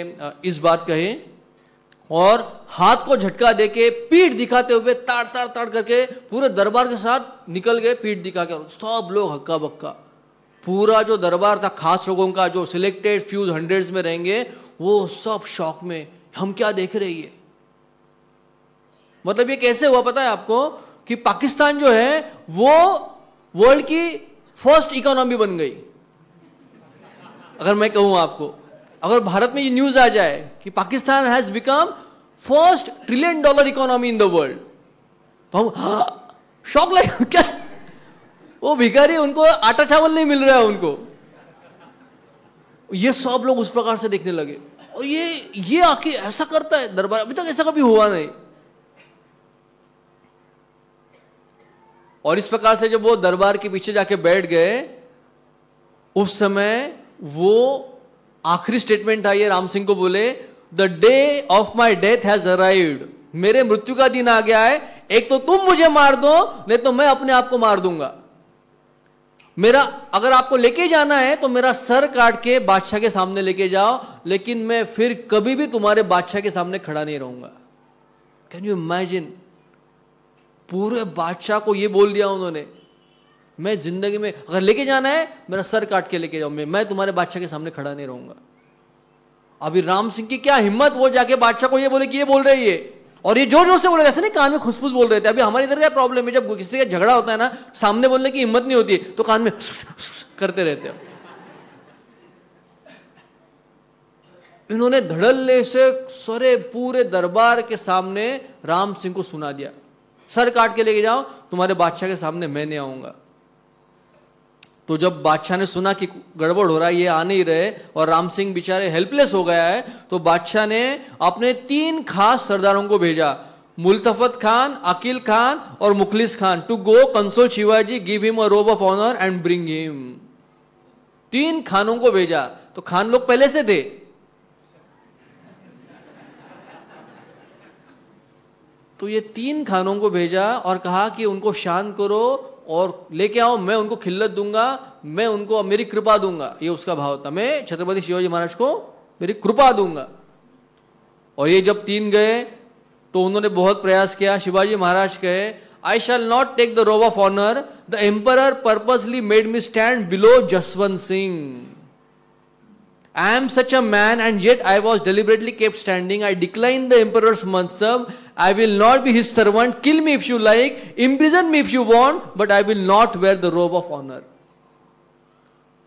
इस बात कही और हाथ को झटका दे के पीठ दिखाते हुए ताड़ ताड़ ताड़ करके पूरे दरबार के साथ निकल गए पीठ दिखा के सब लोग हक्का बक्का पूरा जो दरबार था खास लोगों का जो सिलेक्टेड फ्यूज हंड्रेड्स में रहेंगे वो सब शौक में हम क्या देख रहे ये मतलब ये कैसे हुआ पता है आपको कि पाकिस्तान जो है वो वर्ल्ड की फर्स्ट इकोनॉमी बन गई अगर मैं कहूं आपको अगर भारत में ये न्यूज़ आ जाए कि Pakistan has become first trillion dollar economy in the world तो हम शॉक हाँ, लगे क्या वो भिखारी उनको आटा चावल नहीं मिल रहा है उनको ये सब लोग उस प्रकार से देखने लगे और ये ये आके ऐसा करता है दरबार अभी तक ऐसा कभी हुआ नहीं और इस प्रकार से जब वो दरबार के पीछे जाके बैठ गए उस समय वो आखिरी स्टेटमेंट था ये राम सिंह को बोले the day of my death has arrived मेरे मृत्यु का दिन आ गया है एक तो तुम मुझे मार दो नहीं तो मैं अपने आप को मार दूंगा मेरा अगर आपको लेके जाना है तो मेरा सर काट के बादशाह के सामने लेके जाओ लेकिन मैं फिर कभी भी तुम्हारे बादशाह के सामने खड़ा नहीं रहूंगा कैन यू इमेजिन पूरे बादशाह को यह बोल दिया उन्होंने मैं जिंदगी में अगर लेके जाना है मेरा सर काट के लेके जाओ मैं तुम्हारे बादशाह के सामने खड़ा नहीं रहूंगा अभी राम सिंह की क्या हिम्मत वो जाके बादशाह को ये बोले कि ये बोल रही है और ये जोर जोर से बोल रहे ऐसे नहीं कान में खुशफुस बोल रहे थे अभी हमारे इधर क्या प्रॉब्लम है जब किसी का झगड़ा होता है ना सामने बोलने की हिम्मत नहीं होती तो कान में करते रहते हो इन्होंने धड़ल्ले से सरे पूरे दरबार के सामने राम सिंह को सुना दिया सर काट के लेके जाओ तुम्हारे बादशाह के सामने मैं नहीं आऊंगा तो जब बादशाह ने सुना कि गड़बड़ हो रहा है ये आ नहीं रहे और राम सिंह बेचारे हेल्पलेस हो गया है तो बादशाह ने अपने तीन खास सरदारों को भेजा मुल्तफत खान अकील खान और Mukhlis Khan to go console Shivaji give him a robe of honour and bring him तीन खानों को भेजा तो खान लोग पहले से थे तो ये तीन खानों को भेजा और कहा कि उनको शांत करो और लेके आओ मैं उनको खिल्लत दूंगा मैं उनको मेरी कृपा दूंगा ये उसका भाव था मैं छत्रपति शिवाजी महाराज को मेरी कृपा दूंगा और ये जब तीन गए तो उन्होंने बहुत प्रयास किया शिवाजी महाराज कहे I shall not take the robe of honour the emperor purposely made me stand below Jaswant Singh I am such a man and yet I was deliberately kept standing. I declined the emperor's mansab I will not be his servant. Kill me if you like, imprison me if you want, but I will not wear the robe of honor.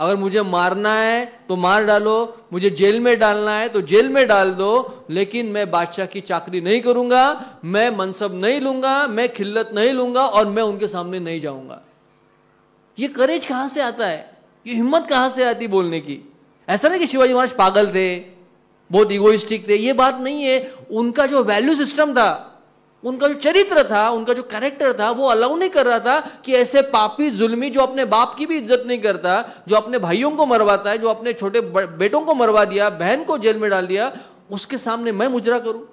अगर मुझे मारना है तो मार डालो मुझे जेल में डालना है तो जेल में डाल दो लेकिन मैं बादशाह की चाकरी नहीं करूंगा मैं मनसब नहीं लूंगा मैं खिल्लत नहीं लूंगा और मैं उनके सामने नहीं जाऊंगा ये करेज कहां से आता है ये हिम्मत कहां से आती बोलने की ऐसा नहीं कि शिवाजी महाराज पागल थे बहुत इगोइस्टिक थे ये बात नहीं है उनका जो वैल्यू सिस्टम था उनका जो चरित्र था उनका जो कैरेक्टर था वो अलाउ नहीं कर रहा था कि ऐसे पापी जुल्मी जो अपने बाप की भी इज्जत नहीं करता जो अपने भाइयों को मरवाता है जो अपने छोटे बेटों को मरवा दिया बहन को जेल में डाल दिया उसके सामने मैं मुजरा करूं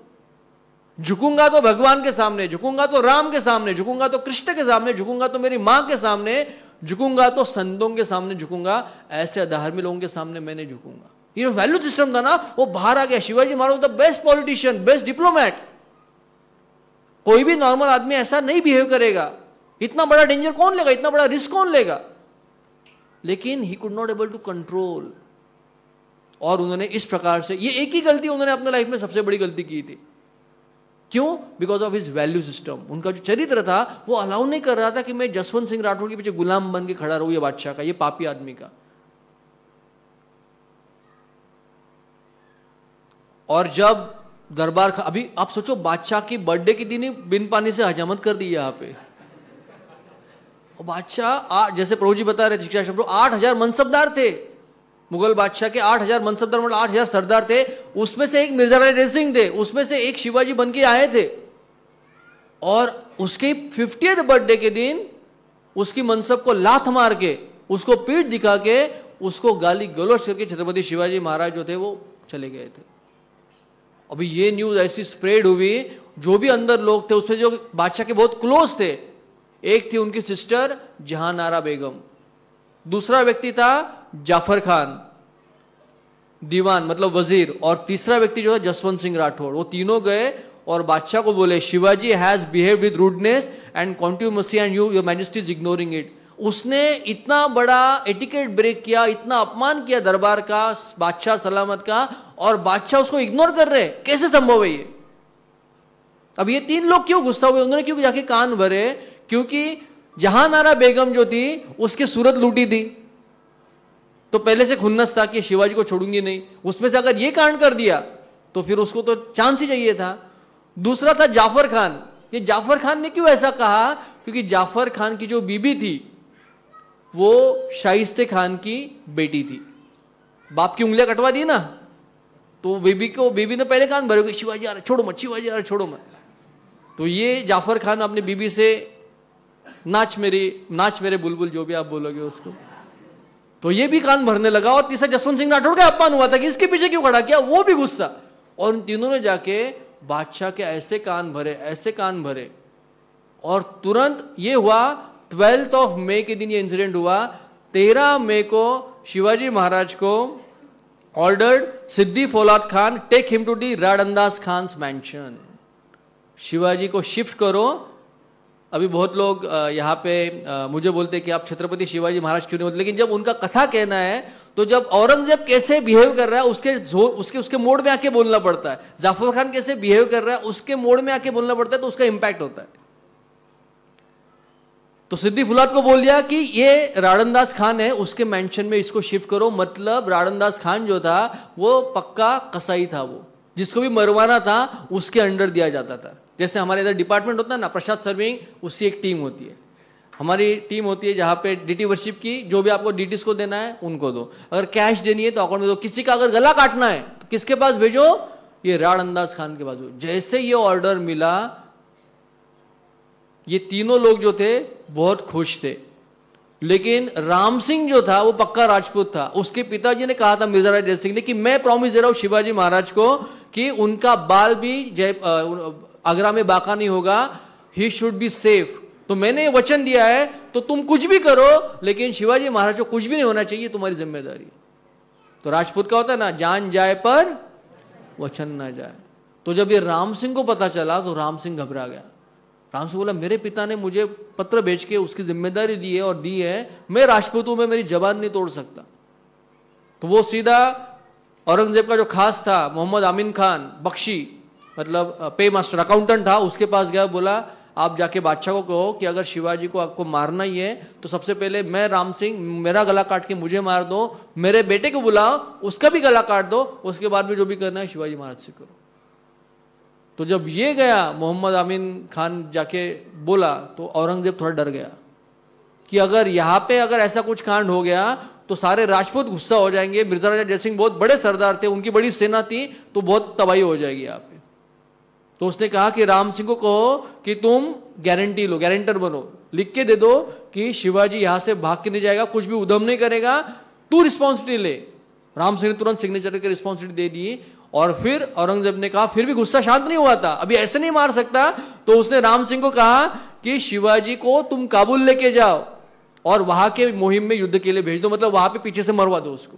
झुकूंगा तो भगवान के सामने झुकूंगा तो राम के सामने झुकूंगा तो कृष्ण के सामने झुकूंगा तो मेरी माँ के सामने झुकूंगा तो संतों के सामने झुकूंगा ऐसे अधार्मी लोगों के सामने मैं नहीं झुकूंगा ये वैल्यू सिस्टम था ना वो बाहर आ गया Shivaji Maharaj the best politician best diplomat कोई भी नॉर्मल आदमी ऐसा नहीं बिहेव करेगा इतना बड़ा डेंजर कौन लेगा इतना बड़ा रिस्क कौन लेगा लेकिन he could not able to control और उन्होंने इस प्रकार से ये एक ही गलती उन्होंने अपने लाइफ में सबसे बड़ी गलती की थी क्यों because of his value system उनका जो चरित्र था वो अलाउ नहीं कर रहा था कि मैं जसवंत सिंह राठौर के पीछे गुलाम बन के खड़ा रहूँ ये बादशाह का ये पापी आदमी का और जब दरबार अभी आप सोचो बादशाह की बर्थडे के दिन ही बिन पानी से हजामत कर दी यहाँ पे बादशाह जैसे प्रभु जी बता रहे थे शिक्षा शब्द आठ हजार मनसबदार थे मुगल बादशाह के आठ हजार मनसबदार मतलब आठ हजार सरदार थे उसमें से एक मिर्जा राजा सिंह थे उसमें से एक शिवाजी बन के आए थे और उसके फिफ्टी बर्थडे के दिन उसकी मनसब को लात मार के उसको पीठ दिखा के उसको गाली गलोच करके छत्रपति शिवाजी महाराज जो थे वो चले गए थे अभी ये न्यूज़ ऐसी स्प्रेड हुई जो भी अंदर लोग थे उसमें जो बादशाह के बहुत क्लोज थे एक थी उनकी सिस्टर जहानारा बेगम दूसरा व्यक्ति था जाफर खान दीवान मतलब वजीर और तीसरा व्यक्ति जो था जसवंत सिंह राठौड़ वो तीनों गए और बादशाह को बोले Shivaji has behave with rudeness and contumacy and you your majesty is ignoring it उसने इतना बड़ा एटिकेट ब्रेक किया इतना अपमान किया दरबार का बादशाह सलामत का और बादशाह उसको इग्नोर कर रहे कैसे संभव है ये अब ये तीन लोग क्यों गुस्सा हुए उन्होंने क्यों जाके कान भरे क्योंकि नारा बेगम जो थी उसकी सूरत लूटी थी तो पहले से खुन्नस था कि शिवाजी को छोड़ूंगी नहीं उसमें से अगर ये कांड कर दिया तो फिर उसको तो चांस ही चाहिए था दूसरा था जाफर खान ये जाफर खान ने क्यों ऐसा कहा क्योंकि जाफर खान की जो बीबी थी वो शाइस्ते खान की बेटी थी बाप की उंगलियां कटवा दी ना तो बेबी को बेबी ने पहले कान भरे शिवाजी आ रहा छोड़ो मत शिवाजी आ रहा छोड़ो मत तो ये जाफर खान अपने बीबी से नाच मेरी नाच मेरे बुलबुल जो भी आप बोलोगे उसको तो ये भी कान भरने लगा और तीसरा जसवंत सिंह राठौड़ का अपमान हुआ था कि इसके पीछे क्यों खड़ा किया वो भी गुस्सा और उन तीनों ने जाके बादशाह के ऐसे कान भरे ऐसे कान भरे और तुरंत ये हुआ ट्वेल्थ ऑफ मे के दिन ये इंसिडेंट हुआ तेरह मई को शिवाजी महाराज को ordered Siddi Fulad Khan take him to the Radandaz Khan mansion Shivaji को शिफ्ट करो अभी बहुत लोग यहाँ पे मुझे बोलते हैं कि आप छत्रपति शिवाजी महाराज क्यों नहीं होते लेकिन जब उनका कथा कहना है तो जब औरंगजेब कैसे बिहेव कर रहा है उसके उसके उसके मोड में आके बोलना पड़ता है जाफर खान कैसे बिहेव कर रहा है उसके मोड में आके बोलना पड़ता है तो उसका इम्पैक्ट होता है तो सिद्धि फुलाद को बोल दिया कि ये राणनदास खान है उसके मेंशन में इसको शिफ्ट करो मतलब राणनदास खान जो था वो पक्का कसाई था वो जिसको भी मरवाना था उसके अंडर दिया जाता था जैसे हमारे इधर डिपार्टमेंट होता है ना प्रसाद सर्विंग उसकी एक टीम होती है हमारी टीम होती है जहाँ पे डी वर्शिप की जो भी आपको डी को देना है उनको दो अगर कैश देनी है तो अकाउंट में दो किसी का अगर गला काटना है तो किसके पास भेजो ये राड अंदाज खान के पास जैसे ये ऑर्डर मिला ये तीनों लोग जो थे बहुत खुश थे लेकिन राम सिंह जो था वो पक्का राजपूत था उसके पिताजी ने कहा था मिर्जा राजेश सिंह ने कि मैं प्रॉमिस दे रहा हूँ शिवाजी महाराज को कि उनका बाल भी जय आगरा में बाका नहीं होगा ही शुड बी सेफ तो मैंने वचन दिया है तो तुम कुछ भी करो लेकिन शिवाजी महाराज को कुछ भी नहीं होना चाहिए तुम्हारी जिम्मेदारी तो राजपूत का होता है ना जान जाए पर वचन ना जाए तो जब ये राम सिंह को पता चला तो राम सिंह घबरा गया राम बोला मेरे पिता ने मुझे पत्र भेज के उसकी जिम्मेदारी दी है और दी है मैं राजपूतों में मेरी जबान नहीं तोड़ सकता तो वो सीधा औरंगजेब का जो खास था मोहम्मद आमिन खान बख्शी मतलब पे मास्टर अकाउंटेंट था उसके पास गया बोला आप जाके बादशाह को कहो कि अगर शिवाजी को आपको मारना ही है तो सबसे पहले मैं राम सिंह मेरा गला काट के मुझे मार दो मेरे बेटे को बुलाओ उसका भी गला काट दो उसके बाद में जो भी करना है शिवाजी महाराज से करो तो जब ये गया मोहम्मद आमीन खान जाके बोला तो औरंगजेब थोड़ा डर गया कि अगर यहाँ पे अगर ऐसा कुछ कांड हो गया तो सारे राजपूत गुस्सा हो जाएंगे मिर्जा राजा जयसिंह बहुत बड़े सरदार थे उनकी बड़ी सेना थी तो बहुत तबाही हो जाएगी यहाँ पे तो उसने कहा कि राम सिंह को कहो कि तुम गारंटी लो गारंटर बनो लिख के दे दो कि शिवाजी यहाँ से भाग के नहीं जाएगा कुछ भी उधम नहीं करेगा तू रिस्पॉन्सिबिलिटी ले राम सिंह ने तुरंत सिग्नेचर करके रिस्पॉन्सिबिलिटी दे दी और फिर औरंगजेब ने कहा फिर भी गुस्सा शांत नहीं हुआ था अभी ऐसे नहीं मार सकता तो उसने राम सिंह को कहा कि शिवाजी को तुम काबुल लेके जाओ और वहां के मुहिम में युद्ध के लिए भेज दो मतलब वहां पे पीछे से मरवा दो उसको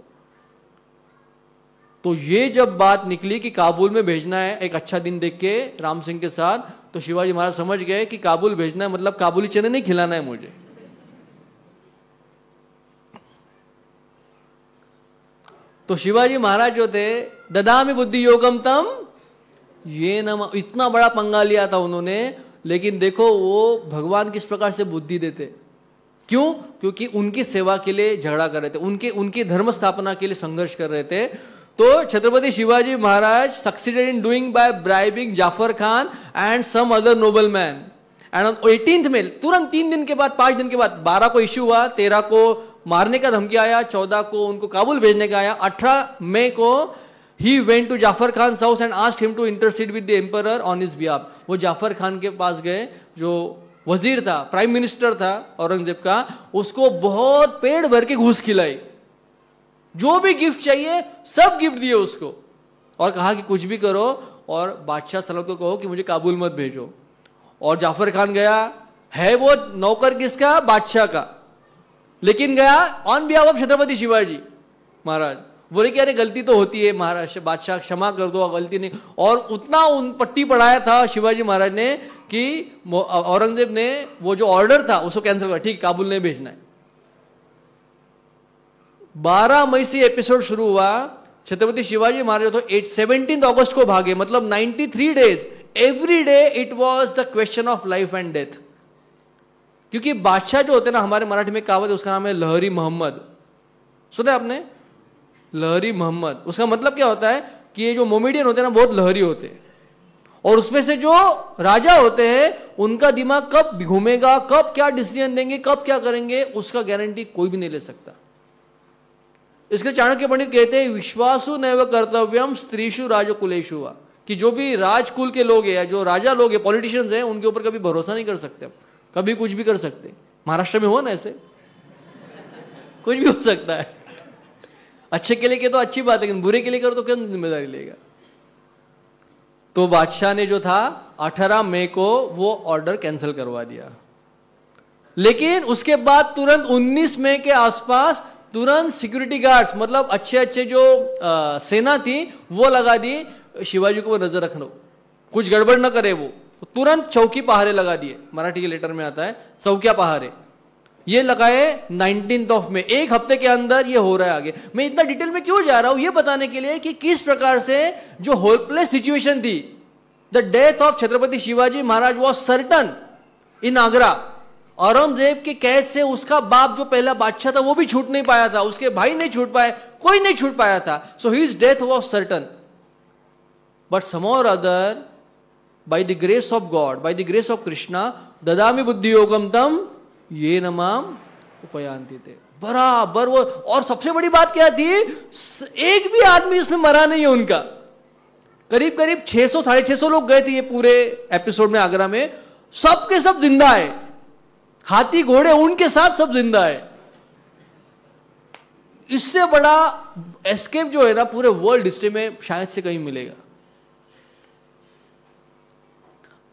तो ये जब बात निकली कि काबुल में भेजना है एक अच्छा दिन देख के राम सिंह के साथ तो शिवाजी महाराज समझ गए कि काबुल भेजना है मतलब काबुली चने नहीं खिलाना है मुझे तो शिवाजी महाराज जो थे ददा में बुद्धि योगम तम ये न इतना बड़ा पंगा लिया था उन्होंने लेकिन देखो वो भगवान किस प्रकार से बुद्धि देते क्यों क्योंकि उनकी सेवा के लिए झगड़ा कर रहे थे उनके उनकी धर्म स्थापना के लिए संघर्ष कर रहे थे तो Chhatrapati Shivaji Maharaj succeeded in doing by bribing Jafar Khan and some other noble man and eighteen में तुरंत तीन दिन के बाद पांच दिन के बाद बारह को इश्यू हुआ तेरह को मारने का धमकी आया चौदह को उनको काबुल भेजने का आया अठारह मई को he went to Jafar Khan house and asked him to intercede with the emperor on his behalf. वो जाफर खान के पास गए जो वजीर था प्राइम मिनिस्टर था औरंगजेब का उसको बहुत पेड़ भर के घूस खिलाई जो भी गिफ्ट चाहिए सब गिफ्ट दिए उसको और कहा कि कुछ भी करो और बादशाह सलम को कहो कि मुझे काबुल मत भेजो और जाफर खान गया है वो नौकर किसका बादशाह का लेकिन गया on behalf of Chhatrapati Shivaji Maharaj बोले कि अरे गलती तो होती है महाराज बादशाह क्षमा कर दो गलती नहीं और उतना उन पट्टी पढ़ाया था शिवाजी महाराज ने कि औरंगजेब ने वो जो ऑर्डर था उसको कैंसिल कर ठीक काबुल नहीं भेजना है बारह मई से एपिसोड शुरू हुआ छत्रपति शिवाजी महाराज तो एट सेवनटीन ऑगस्ट को भागे मतलब ninety three days every day it was the question of life and death क्योंकि बादशाह जो होते ना हमारे मराठी में कहावत उसका नाम है लहरी मोहम्मद सुना आपने लहरी मोहम्मद उसका मतलब क्या होता है कि ये जो मोमेडियन होते हैं ना बहुत लहरी होते हैं और उसमें से जो राजा होते हैं उनका दिमाग कब घूमेगा कब क्या डिसीजन देंगे कब क्या करेंगे उसका गारंटी कोई भी नहीं ले सकता इसके चाणक्य पंडित कहते हैं विश्वासु नैव कर्तव्यम स्त्रीशु राजकुलेशु कि जो भी राजकुल के लोग हैं या जो राजा लोग हैं पॉलिटिशियंस हैं उनके ऊपर कभी भरोसा नहीं कर सकते कभी कुछ भी कर सकते महाराष्ट्र में हुआ ना ऐसे कुछ भी हो सकता है अच्छे के लिए के तो अच्छी बात है लेकिन बुरे के लिए करो तो क्यों जिम्मेदारी लेगा तो बादशाह ने जो था 18 मई को वो ऑर्डर कैंसिल करवा दिया लेकिन उसके बाद तुरंत 19 मई के आसपास तुरंत सिक्योरिटी गार्ड्स मतलब अच्छे अच्छे जो आ, सेना थी वो लगा दी शिवाजी को नजर रखना कुछ गड़बड़ ना करे वो तुरंत चौकी पहाड़े लगा दिए मराठी के लेटर में आता है चौकिया पहाड़े ये लगाए नाइनटीन ऑफ में एक हफ्ते के अंदर ये हो रहा है आगे मैं इतना डिटेल में क्यों जा रहा हूं ये बताने के लिए कि किस प्रकार से जो होपलेस सिचुएशन थी the death of Chhatrapati Shivaji Maharaj was certain in Agra Aurangzeb के कैद से उसका बाप जो पहला बादशाह था वो भी छूट नहीं पाया था उसके भाई नहीं छूट पाए कोई नहीं छूट पाया था so his death was certain but some or other by the grace of God by the grace of Krishna ददामी बुद्धि योगम तम ये नमाम उपयांति थे बराबर वो और सबसे बड़ी बात क्या थी एक भी आदमी इसमें मरा नहीं है उनका करीब करीब 600 सौ साढ़े छह लोग गए थे ये पूरे एपिसोड में आगरा में सब के सब जिंदा है हाथी घोड़े उनके साथ सब जिंदा है इससे बड़ा एस्केप जो है ना पूरे वर्ल्ड हिस्ट्री में शायद से कहीं मिलेगा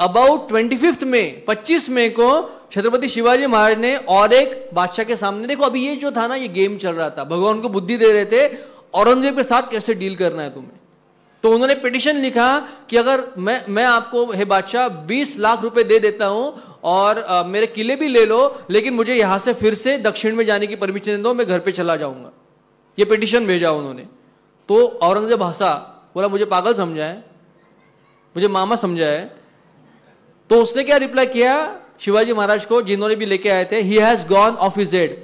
अबाउट ट्वेंटी फिफ्थ में पच्चीस मई को छत्रपति शिवाजी महाराज ने और एक बादशाह के सामने देखो अभी ये जो था ना ये गेम चल रहा था भगवान को बुद्धि दे रहे थे औरंगजेब के साथ कैसे डील करना है तुम्हें तो उन्होंने पिटिशन लिखा कि अगर मैं मैं आपको हे बादशाह बीस लाख रुपए दे देता हूं और आ, मेरे किले भी ले लो लेकिन मुझे यहां से फिर से दक्षिण में जाने की परमिशन दो मैं घर पे चला जाऊंगा ये पिटिशन भेजा उन्होंने तो औरंगजेब हंसा बोला मुझे पागल समझा है मुझे मामा समझा है तो उसने क्या रिप्लाई किया शिवाजी महाराज को जिन्होंने भी लेके आए थे he has gone off his head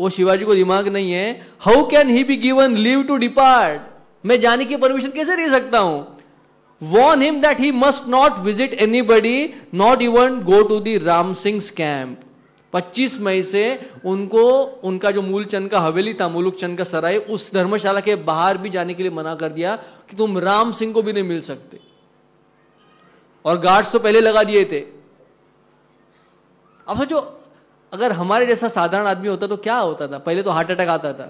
वो शिवाजी को दिमाग नहीं है how can he be given leave to depart मैं जाने की परमिशन कैसे दे सकता हूं warn him that he must not visit anybody not even go to the Ram Singh camp 25 मई से उनको उनका जो मूलचंद का हवेली था चंद का सराय उस धर्मशाला के बाहर भी जाने के लिए मना कर दिया कि तुम राम सिंह को भी नहीं मिल सकते और गार्ड्स तो पहले लगा दिए थे अब सोचो अगर हमारे जैसा साधारण आदमी होता तो क्या होता था पहले तो हार्ट अटैक आता था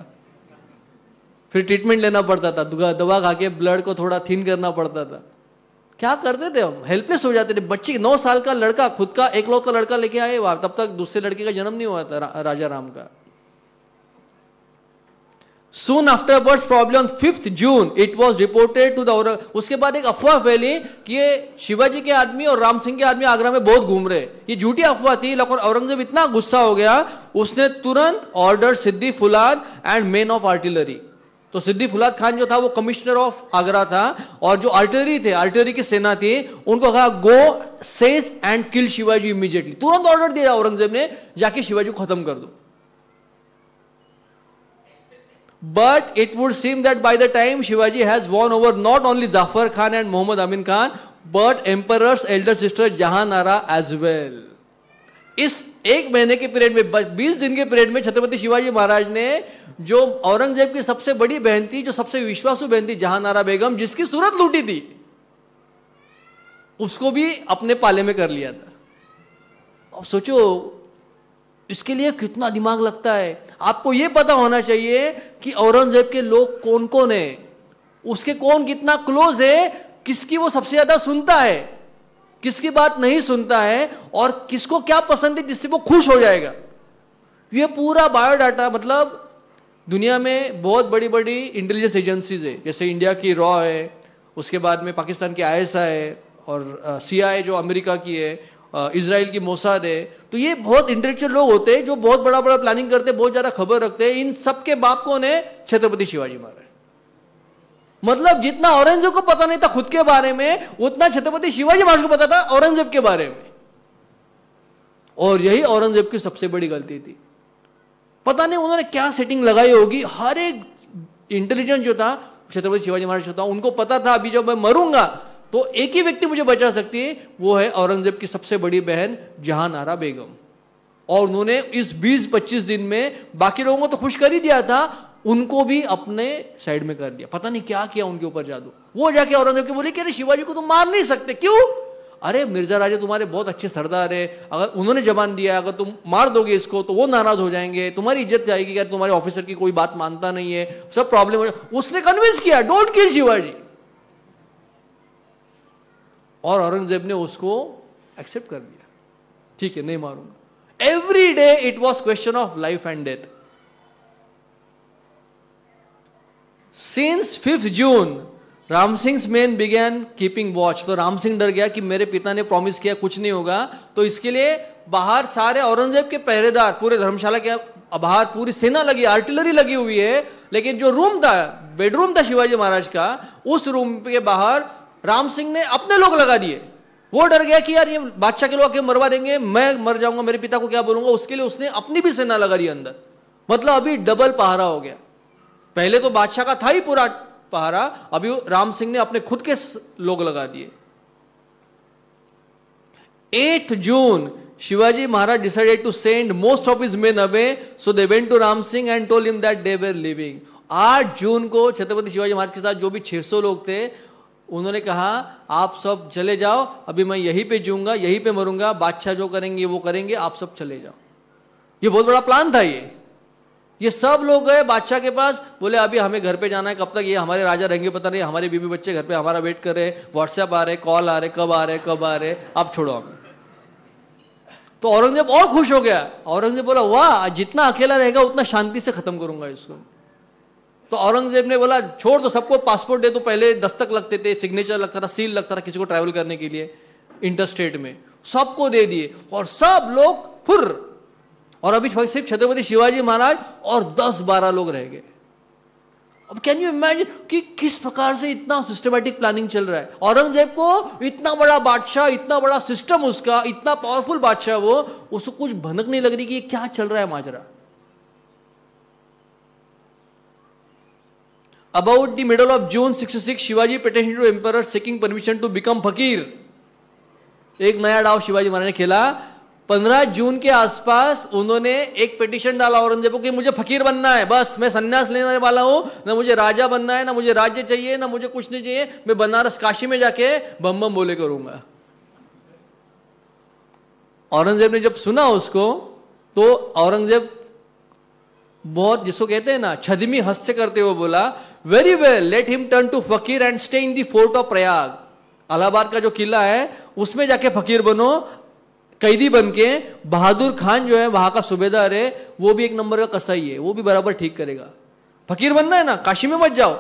फिर ट्रीटमेंट लेना पड़ता था दवा खा के ब्लड को थोड़ा थिन करना पड़ता था क्या करते थे हम हेल्पलेस हो जाते थे बच्चे नौ साल का लड़का खुद का एक लोग का लड़का लेके आए वहां तब तक दूसरे लड़के का जन्म नहीं हुआ था रा, राजा राम का after birth problem on fifth June it was reported to the उसके बाद एक अफवाह फैली कि ये शिवाजी के आदमी और राम सिंह के आदमी आगरा में बहुत घूम रहे ये झूठी अफवाह थी लेकिन औरंगजेब इतना गुस्सा हो गया उसने तुरंत order Siddi Fulad and men of artillery तो सिद्धि फुलाद खान जो था वो कमिश्नर ऑफ आगरा था और जो आर्टिलरी थे आर्टिलरी की सेना थी उनको कहा go seize and kill Shivaji immediately तुरंत ऑर्डर दिया औरंगजेब ने जाके शिवाजी को खत्म कर दो But it would seem that by the time Shivaji has won over not only Zafar Khan and mohammad Amin Khan, but Emperor's elder sister Jahanara as well. is एक महीने के पीरियड में 20 दिन के पीरियड में छत्रपति शिवाजी महाराज ने जो औरंगजेब की सबसे बड़ी बहन थी जो सबसे विश्वासु बहन थी जहानारा बेगम जिसकी सूरत लूटी थी उसको भी अपने पाले में कर लिया था अब सोचो इसके लिए कितना दिमाग लगता है आपको ये पता होना चाहिए कि औरंगजेब के लोग कौन कौन है उसके कौन कितना क्लोज है किसकी वो सबसे ज्यादा सुनता है किसकी बात नहीं सुनता है और किसको क्या पसंद है जिससे वो खुश हो जाएगा ये पूरा बायोडाटा मतलब दुनिया में बहुत बड़ी बड़ी इंटेलिजेंस एजेंसीज है जैसे इंडिया की रॉ है उसके बाद में पाकिस्तान की आई है और सी जो अमेरिका की है इसराइल की मोसाद है तो ये बहुत इंटेलेक्चुअल लोग होते हैं जो बहुत बड़ा बड़ा प्लानिंग करते बहुत ज़्यादा खबर रखते हैं इन सबके बाप कौन है छत्रपति शिवाजी महाराज मतलब जितना औरंगजेब को पता नहीं था खुद के बारे में उतना छत्रपति शिवाजी महाराज को पता था औरंगजेब के बारे में और यही औरंगजेब की सबसे बड़ी गलती थी पता नहीं उन्होंने क्या सेटिंग लगाई होगी हर एक इंटेलिजेंट जो था छत्रपति शिवाजी महाराज जो था उनको पता था अभी जब मैं मरूंगा तो एक ही व्यक्ति मुझे बचा सकती है वो है औरंगजेब की सबसे बड़ी बहन जहानारा बेगम और उन्होंने इस 20-25 दिन में बाकी लोगों को तो खुश कर ही दिया था उनको भी अपने साइड में कर दिया पता नहीं क्या किया उनके ऊपर जादू वो जाके औरंगजेब के बोले कि अरे शिवाजी को तुम मार नहीं सकते क्यों अरे मिर्जा राजे तुम्हारे बहुत अच्छे सरदार है अगर उन्होंने जबान दिया अगर तुम मार दोगे इसको तो वो नाराज हो जाएंगे तुम्हारी इज्जत जाएगी यार तुम्हारे ऑफिसर की कोई बात मानता नहीं है सब प्रॉब्लम हो जाए उसने कन्विंस किया डोंट किल शिवाजी और औरंगजेब ने उसको एक्सेप्ट कर दिया ठीक है नहीं मारूंगा every day it was question of life and death since fifth June Ram Singh men began keeping watch तो राम सिंह डर गया कि मेरे पिता ने प्रॉमिस किया कुछ नहीं होगा तो इसके लिए बाहर सारे औरंगजेब के पहरेदार पूरे धर्मशाला के बाहर पूरी सेना लगी आर्टिलरी लगी हुई है लेकिन जो रूम था बेडरूम था शिवाजी महाराज का उस रूम के बाहर राम सिंह ने अपने लोग लगा दिए वो डर गया कि यार ये बादशाह के लोग आके मरवा देंगे मैं मर जाऊंगा मेरे पिता को क्या बोलूंगा उसके लिए उसने अपनी भी सेना लगा दी अंदर मतलब अभी डबल पहारा हो गया पहले तो बादशाह का था ही पूरा पहारा अभी राम सिंह ने अपने खुद के लोग लगा दिए eight June Shivaji Maharaj decided to send most of his men away so they went to Ram Singh and told him that they were leaving आठ जून को छत्रपति शिवाजी महाराज के साथ जो भी 600 लोग थे उन्होंने कहा आप सब चले जाओ अभी मैं यहीं पे जूंगा यहीं पे मरूंगा बादशाह जो करेंगे वो करेंगे आप सब चले जाओ ये बहुत बड़ा प्लान था ये ये सब लोग गए बादशाह के पास बोले अभी हमें घर पे जाना है कब तक ये हमारे राजा रहेंगे पता नहीं हमारे बीबी बच्चे घर पे हमारा वेट कर रहे व्हाट्सएप आ रहे कॉल आ रहे कब आ रहे कब आ रहे अब छोड़ो हमें तो औरंगजेब और खुश हो गया औरंगजेब बोला वाह जितना अकेला रहेगा उतना शांति से खत्म करूंगा इसको तो औरंगजेब ने बोला छोड़ दो सबको पासपोर्ट दे दो पहले दस्तक लगते थे सिग्नेचर लगता था सील लगता था किसी को ट्रैवल करने के लिए इंटर स्टेट में सबको दे दिए और सब लोग फुर और अभी सिर्फ छत्रपति शिवाजी महाराज और दस बारह लोग रह गए अब कैन यू इमेजिन कि किस प्रकार से इतना सिस्टमेटिक प्लानिंग चल रहा है औरंगजेब को इतना बड़ा बादशाह इतना बड़ा सिस्टम उसका इतना पावरफुल बादशाह वो उसको कुछ भनक नहीं लग रही कि ये क्या चल रहा है माजरा About the middle of June 66, Shivaji petitioned to Emperor seeking permission to become फकीर एक नया डाव शिवाजी महाराज ने खेला 15 जून के आसपास उन्होंने एक पिटिशन डाला औरंगजेब को कि मुझे फकीर बनना है बस मैं सन्यास लेने वाला हूँ ना मुझे राजा बनना है ना मुझे राज्य चाहिए ना मुझे कुछ नहीं चाहिए मैं बनारस काशी में जाके बम बम बोले करूँगा औरंगजेब ने जब सुना उसको तो औरंगजेब बहुत जिसको कहते हैं ना छदमी हस्त करते हुए बोला very well let him turn to फकीर and stay in the fort of Prayag Allahabad का जो किला है उसमें जाके फकीर बनो कैदी बन के बहादुर खान जो है वहां का सूबेदार है वो भी एक नंबर का कसाई है वो भी बराबर ठीक करेगा फकीर बनना है ना काशी में मत जाओ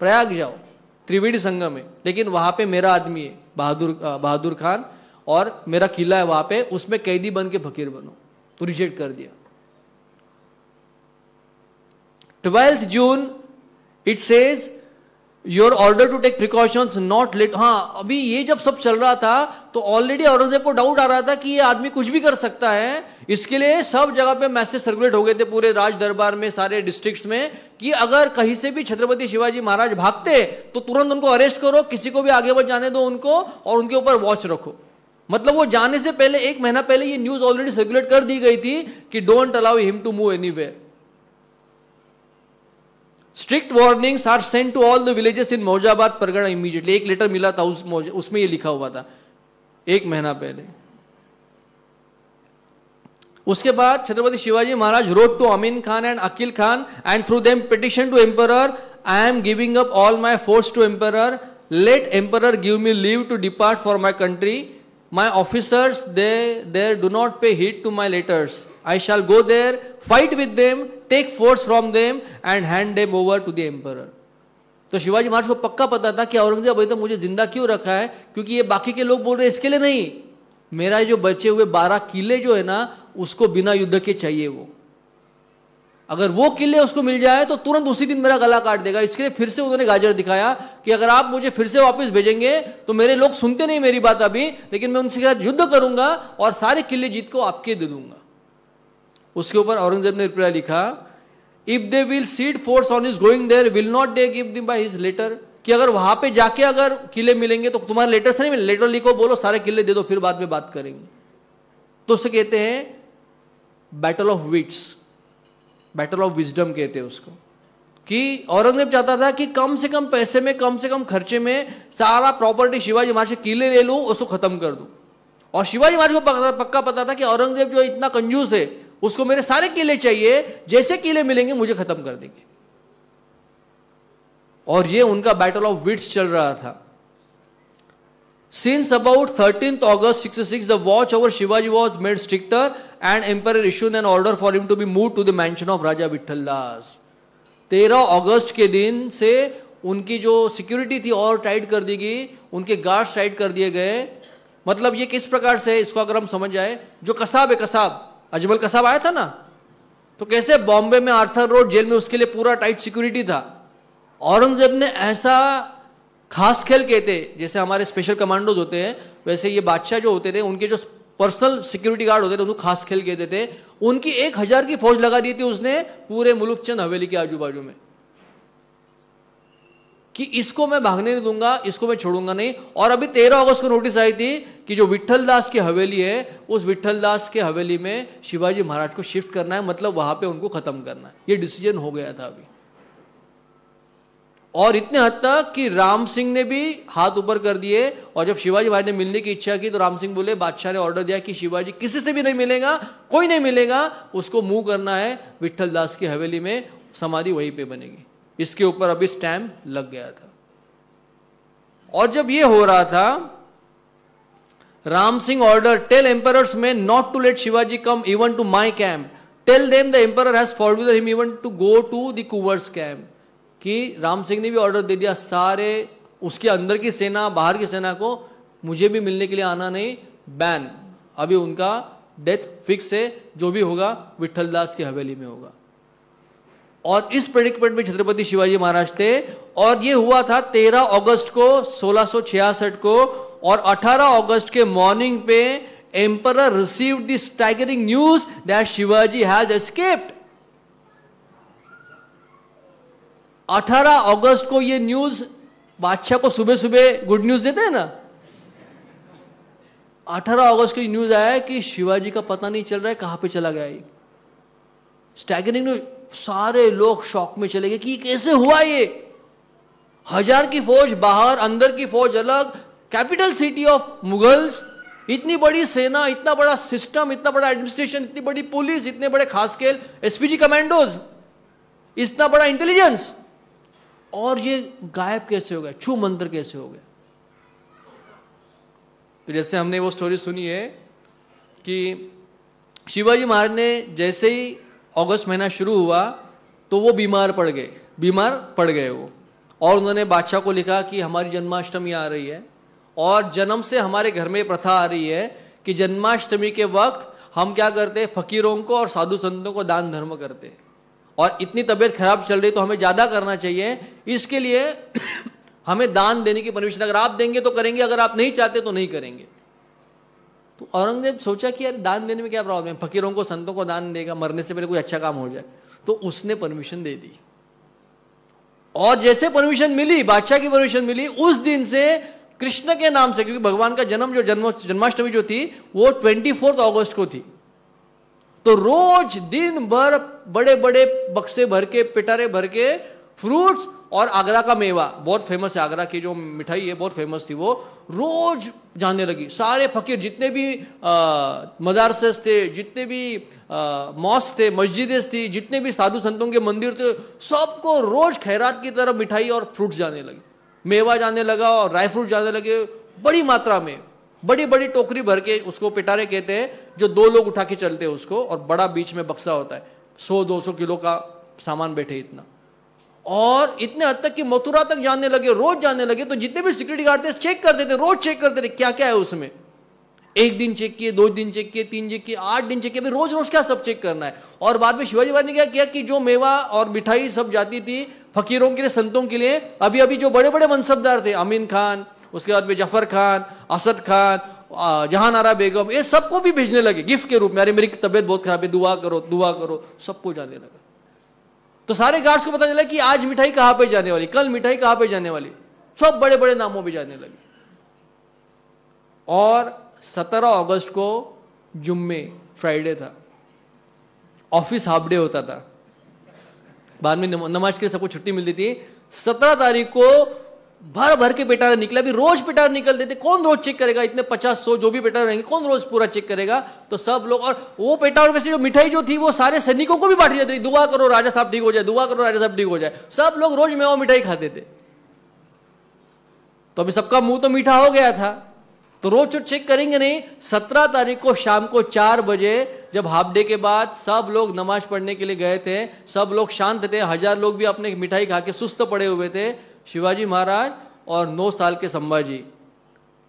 प्रयाग जाओ त्रिवेणी संगम है लेकिन वहां पे मेरा आदमी है बहादुर बहादुर खान और मेरा किला है वहां पे उसमें कैदी बन के फकीर बनो तो रिजेक्ट कर दिया twelfth June it says your order to take precautions not let हाँ अभी ये जब सब चल रहा था तो ऑलरेडी औरंगजेब को डाउट आ रहा था कि ये आदमी कुछ भी कर सकता है इसके लिए सब जगह पे मैसेज सर्कुलेट हो गए थे पूरे राज दरबार में सारे डिस्ट्रिक्ट्स में कि अगर कहीं से भी छत्रपति शिवाजी महाराज भागते तो तुरंत उनको अरेस्ट करो किसी को भी आगे बढ़ जाने दो उनको और उनके ऊपर वॉच रखो मतलब वो जाने से पहले एक महीना पहले ये न्यूज़ ऑलरेडी सर्कुलेट कर दी गई थी कि don't allow him to move any strict warnings are send to all the villages in Mojabad pargana immediately एक लेटर मिला था उस उसमें ये लिखा हुआ था एक महीना पहले उसके बाद Chhatrapati Shivaji Maharaj wrote to Amin Khan and Akil Khan and through them petition to emperor I am giving up all my force to emperor let emperor give me leave to depart for my country my officers there do not pay heed to my letters I i go there fight with with take force from them and hand them over to the emperor तो शिवाजी महाराज को पक्का पता था कि औरंगजेब अभी तक तो मुझे जिंदा क्यों रखा है क्योंकि ये बाकी के लोग बोल रहे हैं इसके लिए नहीं मेरा जो बचे हुए बारह किले जो है ना उसको बिना युद्ध के चाहिए वो अगर वो किले उसको मिल जाए तो तुरंत उसी दिन मेरा गला काट देगा इसके लिए फिर से उन्होंने गाजर दिखाया कि अगर आप मुझे फिर से वापस भेजेंगे तो मेरे लोग सुनते नहीं मेरी बात अभी लेकिन मैं उनसे युद्ध करूंगा और सारे किले जीत को आपके दे दूंगा उसके ऊपर औरंगजेब ने रिप्लाई लिखा if they will cede force on his going there will not they give them by his letter कि अगर वहां पे जाके अगर किले मिलेंगे तो तुम्हारे लेटर से नहीं मिले लेटर लिखो बोलो सारे किले दे दो फिर बाद में बात करेंगे तो उसे कहते हैं battle of wits battle of wisdom कहते हैं उसको कि औरंगजेब चाहता था कि कम से कम पैसे में कम से कम खर्चे में सारा प्रॉपर्टी शिवाजी महाराज से किले ले लूँ उसको खत्म कर दूँ और शिवाजी महाराज को पक्का पता था कि औरंगजेब जो इतना कंजूस है उसको मेरे सारे किले चाहिए जैसे किले मिलेंगे मुझे खत्म कर देंगे और ये उनका बैटल ऑफ विट्स चल रहा था Since about 13th August six the watch over Shivaji was made stricter and emperor issue an order for him to be move to the mansion of Raja Vithal Das तेरह ऑगस्ट के दिन से उनकी जो सिक्योरिटी थी और टाइट कर दी गई उनके गार्ड्स टाइट कर दिए गए मतलब ये किस प्रकार से इसको अगर हम समझ जाए जो कसाब है कसाब अजमल कसाब आया था ना तो कैसे बॉम्बे में आर्थर रोड जेल में उसके लिए पूरा टाइट सिक्योरिटी था औरंगजेब ने ऐसा खास खेल कहते जैसे हमारे स्पेशल कमांडोज होते हैं वैसे ये बादशाह जो होते थे उनके जो पर्सनल सिक्योरिटी गार्ड होते थे उनको खास खेल कहते थे उनकी एक हज़ार की फौज लगा दी थी उसने पूरे मुल्क चंद हवेली के आजू बाजू में कि इसको मैं भागने नहीं दूंगा इसको मैं छोड़ूंगा नहीं और अभी तेरह अगस्त को नोटिस आई थी कि जो विठल दास की हवेली है उस विठल दास के हवेली में शिवाजी महाराज को शिफ्ट करना है मतलब वहां पे उनको खत्म करना है ये डिसीजन हो गया था अभी और इतने हद तक कि राम सिंह ने भी हाथ ऊपर कर दिए और जब शिवाजी महाराज ने मिलने की इच्छा की तो राम सिंह बोले बादशाह ने ऑर्डर दिया कि शिवाजी किसी से भी नहीं मिलेगा कोई नहीं मिलेगा उसको मुंह करना है विठल दास की हवेली में समाधि वहीं पे बनेगी इसके ऊपर अभी स्टैम्प लग गया था और जब ये हो रहा था Ram Singh order tell emperor में not to let Shivaji come even to my camp tell them the emperor him even to go to दूवर्स कैम्प कि राम सिंह ने भी ऑर्डर दे दिया सारे उसके अंदर की सेना बाहर की सेना को मुझे भी मिलने के लिए आना नहीं बैन अभी उनका डेथ फिक्स है जो भी होगा विठल दास की हवेली में होगा और इस प्रेडिकमेंट में छत्रपति शिवाजी महाराज थे और ये हुआ था 13 अगस्त को 1666 को और 18 अगस्त के मॉर्निंग पे emperor receive this staggering news that Shivaji has escaped 18 अगस्त को ये न्यूज बादशाह को सुबह सुबह गुड न्यूज देते हैं ना 18 अगस्त को न्यूज आया कि शिवाजी का पता नहीं चल रहा है कहां पे चला गया स्टैगरिंग न्यूज सारे लोग शौक में चले गए कि कैसे हुआ ये हजार की फौज बाहर अंदर की फौज अलग कैपिटल सिटी ऑफ मुगल्स इतनी बड़ी सेना इतना बड़ा सिस्टम इतना बड़ा एडमिनिस्ट्रेशन इतनी बड़ी पुलिस इतने बड़े खास खेल एसपीजी कमांडोज इतना बड़ा इंटेलिजेंस और ये गायब कैसे हो गया छू मंत्र कैसे हो गया तो जैसे हमने वो स्टोरी सुनी है कि शिवाजी महाराज ने जैसे ही अगस्त महीना शुरू हुआ तो वो बीमार पड़ गए बीमार पड़ गए वो और उन्होंने बादशाह को लिखा कि हमारी जन्माष्टमी आ रही है और जन्म से हमारे घर में प्रथा आ रही है कि जन्माष्टमी के वक्त हम क्या करते फकीरों को और साधु संतों को दान धर्म करते और इतनी तबीयत खराब चल रही तो हमें ज़्यादा करना चाहिए इसके लिए हमें दान देने की परमिशन अगर आप देंगे तो करेंगे अगर आप नहीं चाहते तो नहीं करेंगे तो औरंगजेब सोचा कि यार दान देने में क्या प्रॉब्लम है फकीरों को संतों को दान देगा मरने से पहले कोई अच्छा काम हो जाए तो उसने परमिशन दे दी और जैसे परमिशन मिली बादशाह की परमिशन मिली उस दिन से कृष्ण के नाम से क्योंकि भगवान का जन्म जो जन्म जन्माष्टमी जो थी वो ट्वेंटी फोर्थ ऑगस्ट को थी तो रोज दिन भर बड़े बड़े बक्से भर के पिटारे भर के फ्रूट्स और आगरा का मेवा बहुत फेमस है आगरा की जो मिठाई है बहुत फेमस थी वो रोज जाने लगी सारे फकीर जितने भी मदारसेस थे जितने भी मॉस थे मस्जिदें थी जितने भी साधु संतों के मंदिर थे सबको रोज खैरात की तरफ मिठाई और फ्रूट जाने लगी मेवा जाने लगा और ड्राई फ्रूट जाने लगे बड़ी मात्रा में बड़ी बड़ी टोकरी भर के उसको पिटारे कहते हैं जो दो लोग उठा के चलते हैं उसको और बड़ा बीच में बक्सा होता है सौ दो सौ किलो का सामान बैठे इतना और इतने हद तक कि मथुरा तक जाने लगे रोज जाने लगे तो जितने भी सिक्योरिटी गार्ड थे चेक करते थे रोज चेक करते थे क्या क्या है उसमें एक दिन चेक किए दो दिन चेक किए तीन चेक किए आठ दिन चेक किए रोज रोज क्या सब चेक करना है और बाद में शिवाजी महाराज ने क्या किया कि जो मेवा और मिठाई सब जाती थी फकीरों के लिए संतों के लिए अभी अभी जो बड़े बड़े मनसबदार थे अमीन खान उसके बाद में जफर खान असद खान नारा बेगम ये सबको भी भेजने लगे गिफ्ट के रूप में अरे मेरी तबियत बहुत खराब है दुआ करो दुआ करो सबको जाने लगे तो सारे गार्ड्स को पता चला कि आज मिठाई कहाँ पे जाने वाली कल मिठाई कहाँ पे जाने वाली सब बड़े बड़े नामों पे जाने लगे और 17 अगस्त को जुम्मे फ्राइडे था ऑफिस हाफ डे होता था बाद में नमाज के लिए सबको छुट्टी मिलती थी सत्रह तारीख को भर भर के पेटारे निकला अभी रोज पेटारा निकल देते कौन रोज चेक करेगा इतने पचास सौ जो भी पेटारा रहेंगे कौन रोज पूरा चेक करेगा तो सब लोग और वो पेटारों में से जो मिठाई जो थी वो सारे सैनिकों को भी बांटी जाती थी दुआ करो राजा साहब ठीक हो जाए दुआ करो राजा साहब ठीक हो जाए सब लोग रोज मेवा मिठाई खाते थे तो अभी सबका मुंह तो मीठा हो गया था तो रोज चोट तो चेक करेंगे नहीं सत्रह तारीख को शाम को चार बजे जब हाफ डे के बाद सब लोग नमाज पढ़ने के लिए गए थे सब लोग शांत थे हजार लोग भी अपने मिठाई खा के सुस्त पड़े हुए थे शिवाजी महाराज और नौ साल के संभाजी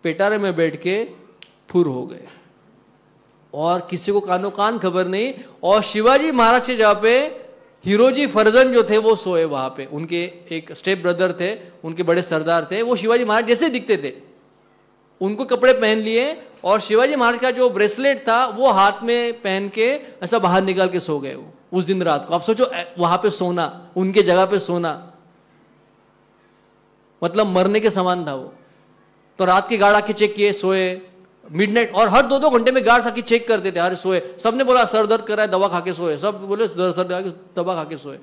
पेटारे में बैठ के फुर हो गए और किसी को कानो कान खबर नहीं और शिवाजी महाराज से जहाँ पे हीरोजी फर्जन जो थे वो सोए वहाँ पे उनके एक स्टेप ब्रदर थे उनके बड़े सरदार थे वो शिवाजी महाराज जैसे दिखते थे उनको कपड़े पहन लिए और शिवाजी महाराज का जो ब्रेसलेट था वो हाथ में पहन के ऐसा बाहर निकाल के सो गए वो उस दिन रात को आप सोचो वहाँ पे सोना उनके जगह पे सोना मतलब मरने के समान था वो तो रात की गाड़ आके चेक किए सोए मिडनाइट और हर दो दो घंटे में गार्ड्स आके चेक करते थे अरे सोए सबने बोला सर दर्द कर रहा है दवा खा के सोए सब बोले सर सर दवा खा के सोए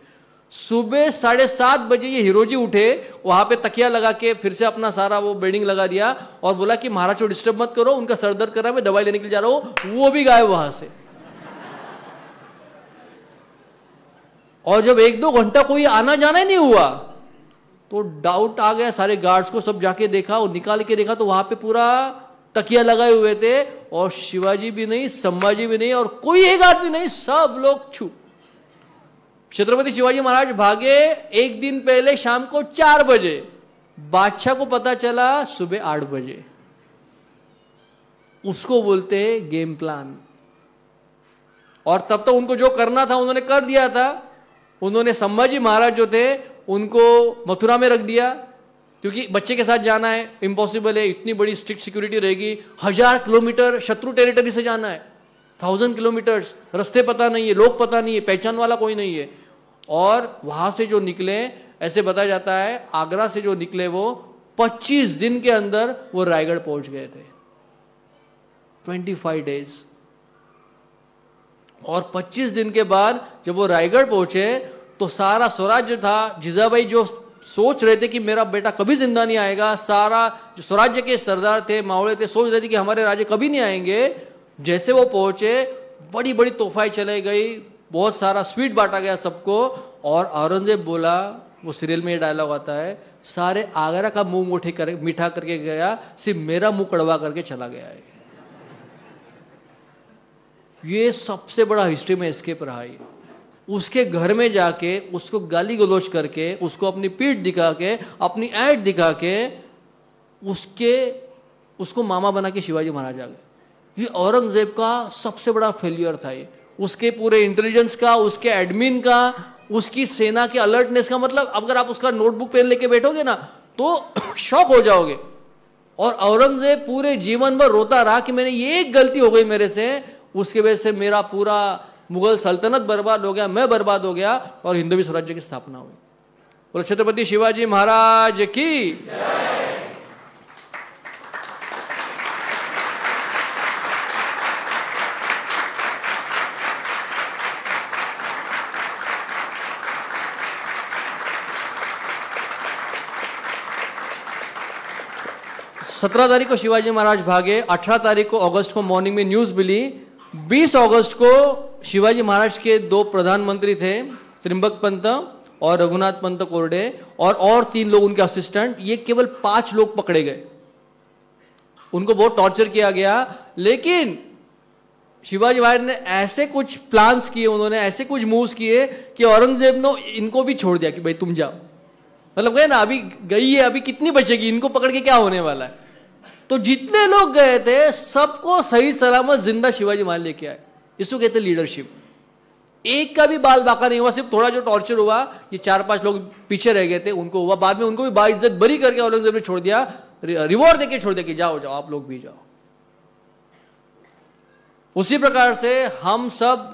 सुबह साढ़े सात बजे ये हिरोजी उठे वहाँ पे तकिया लगा के फिर से अपना सारा वो बेडिंग लगा दिया और बोला कि महाराज को डिस्टर्ब मत करो उनका सर दर्द कर रहा है मैं दवाई लेने के लिए जा रहा हूँ वो भी गायब वहाँ से और जब एक दो घंटा कोई आना जाना ही नहीं हुआ तो डाउट आ गया सारे गार्ड्स को सब जाके देखा और निकाल के देखा तो वहां पे पूरा तकिया लगाए हुए थे और शिवाजी भी नहीं संभाजी भी नहीं और कोई एक आदमी नहीं सब लोग छू छत्रपति शिवाजी महाराज भागे एक दिन पहले शाम को चार बजे बादशाह को पता चला सुबह आठ बजे उसको बोलते हैं गेम प्लान और तब तो उनको जो करना था उन्होंने कर दिया था उन्होंने संभाजी महाराज जो थे उनको मथुरा में रख दिया क्योंकि बच्चे के साथ जाना है इम्पॉसिबल है इतनी बड़ी स्ट्रिक्ट सिक्योरिटी रहेगी हजार किलोमीटर शत्रु टेरिटरी से जाना है थाउजेंड किलोमीटर्स रास्ते पता नहीं है लोग पता नहीं है पहचान वाला कोई नहीं है और वहां से जो निकले ऐसे बताया जाता है आगरा से जो निकले वो 25 दिन के अंदर वो रायगढ़ पहुंच गए थे 25 डेज और 25 दिन के बाद जब वो रायगढ़ पहुंचे तो सारा स्वराज्य था जीजाबाई जो सोच रहे थे कि मेरा बेटा कभी जिंदा नहीं आएगा सारा जो स्वराज्य के सरदार थे मावड़े थे सोच रहे थे कि हमारे राजे कभी नहीं आएंगे जैसे वो पहुंचे बड़ी बड़ी तोहफाएं चले गई बहुत सारा स्वीट बांटा गया सबको और औरंगजेब बोला वो सीरियल में ये डायलॉग आता है सारे आगरा का मुंह मुठे कर मीठा करके गया सिर्फ मेरा मुंह कड़वा करके चला गया है ये सबसे बड़ा हिस्ट्री में स्केप रहा है उसके घर में जाके उसको गाली गलोच करके उसको अपनी पीठ दिखा के अपनी ऐड दिखा के उसके उसको मामा बना के शिवाजी महाराज आ गए ये औरंगजेब का सबसे बड़ा फेल्यूर था ये उसके पूरे इंटेलिजेंस का उसके एडमिन का उसकी सेना के अलर्टनेस का मतलब अगर आप उसका नोटबुक पेन लेके बैठोगे ना तो शौक हो जाओगे और औरंगजेब पूरे जीवन भर रोता रहा कि मैंने ये एक गलती हो गई मेरे से उसके वजह से मेरा पूरा मुगल सल्तनत बर्बाद हो गया मैं बर्बाद हो गया और हिंदवी स्वराज्य की स्थापना हुई बोले छत्रपति शिवाजी महाराज की सत्रह तारीख को शिवाजी महाराज भागे अठारह तारीख को अगस्त को मॉर्निंग में न्यूज़ मिली 20 अगस्त को शिवाजी महाराज के दो प्रधानमंत्री थे त्रिंबक पंत और रघुनाथ पंत कोरडे और और तीन लोग उनके असिस्टेंट ये केवल पांच लोग पकड़े गए उनको बहुत टॉर्चर किया गया लेकिन शिवाजी महाराज ने ऐसे कुछ प्लान्स किए उन्होंने ऐसे कुछ मूव्स किए कि औरंगजेब ने इनको भी छोड़ दिया कि भाई तुम जाओ मतलब गए ना अभी गई है अभी कितनी बचेगी इनको पकड़ के क्या होने वाला है तो जितने लोग गए थे सबको सही सलामत जिंदा शिवाजी महाराज लेके आए इसको कहते लीडरशिप एक का भी बाल बाका नहीं हुआ सिर्फ थोड़ा जो टॉर्चर हुआ ये चार पांच लोग पीछे रह गए थे उनको हुआ बाद में उनको भी बाइज्जत बरी करके और ने छोड़ दिया रिवॉर्ड देके छोड़ दिया कि जाओ जाओ आप लोग भी जाओ उसी प्रकार से हम सब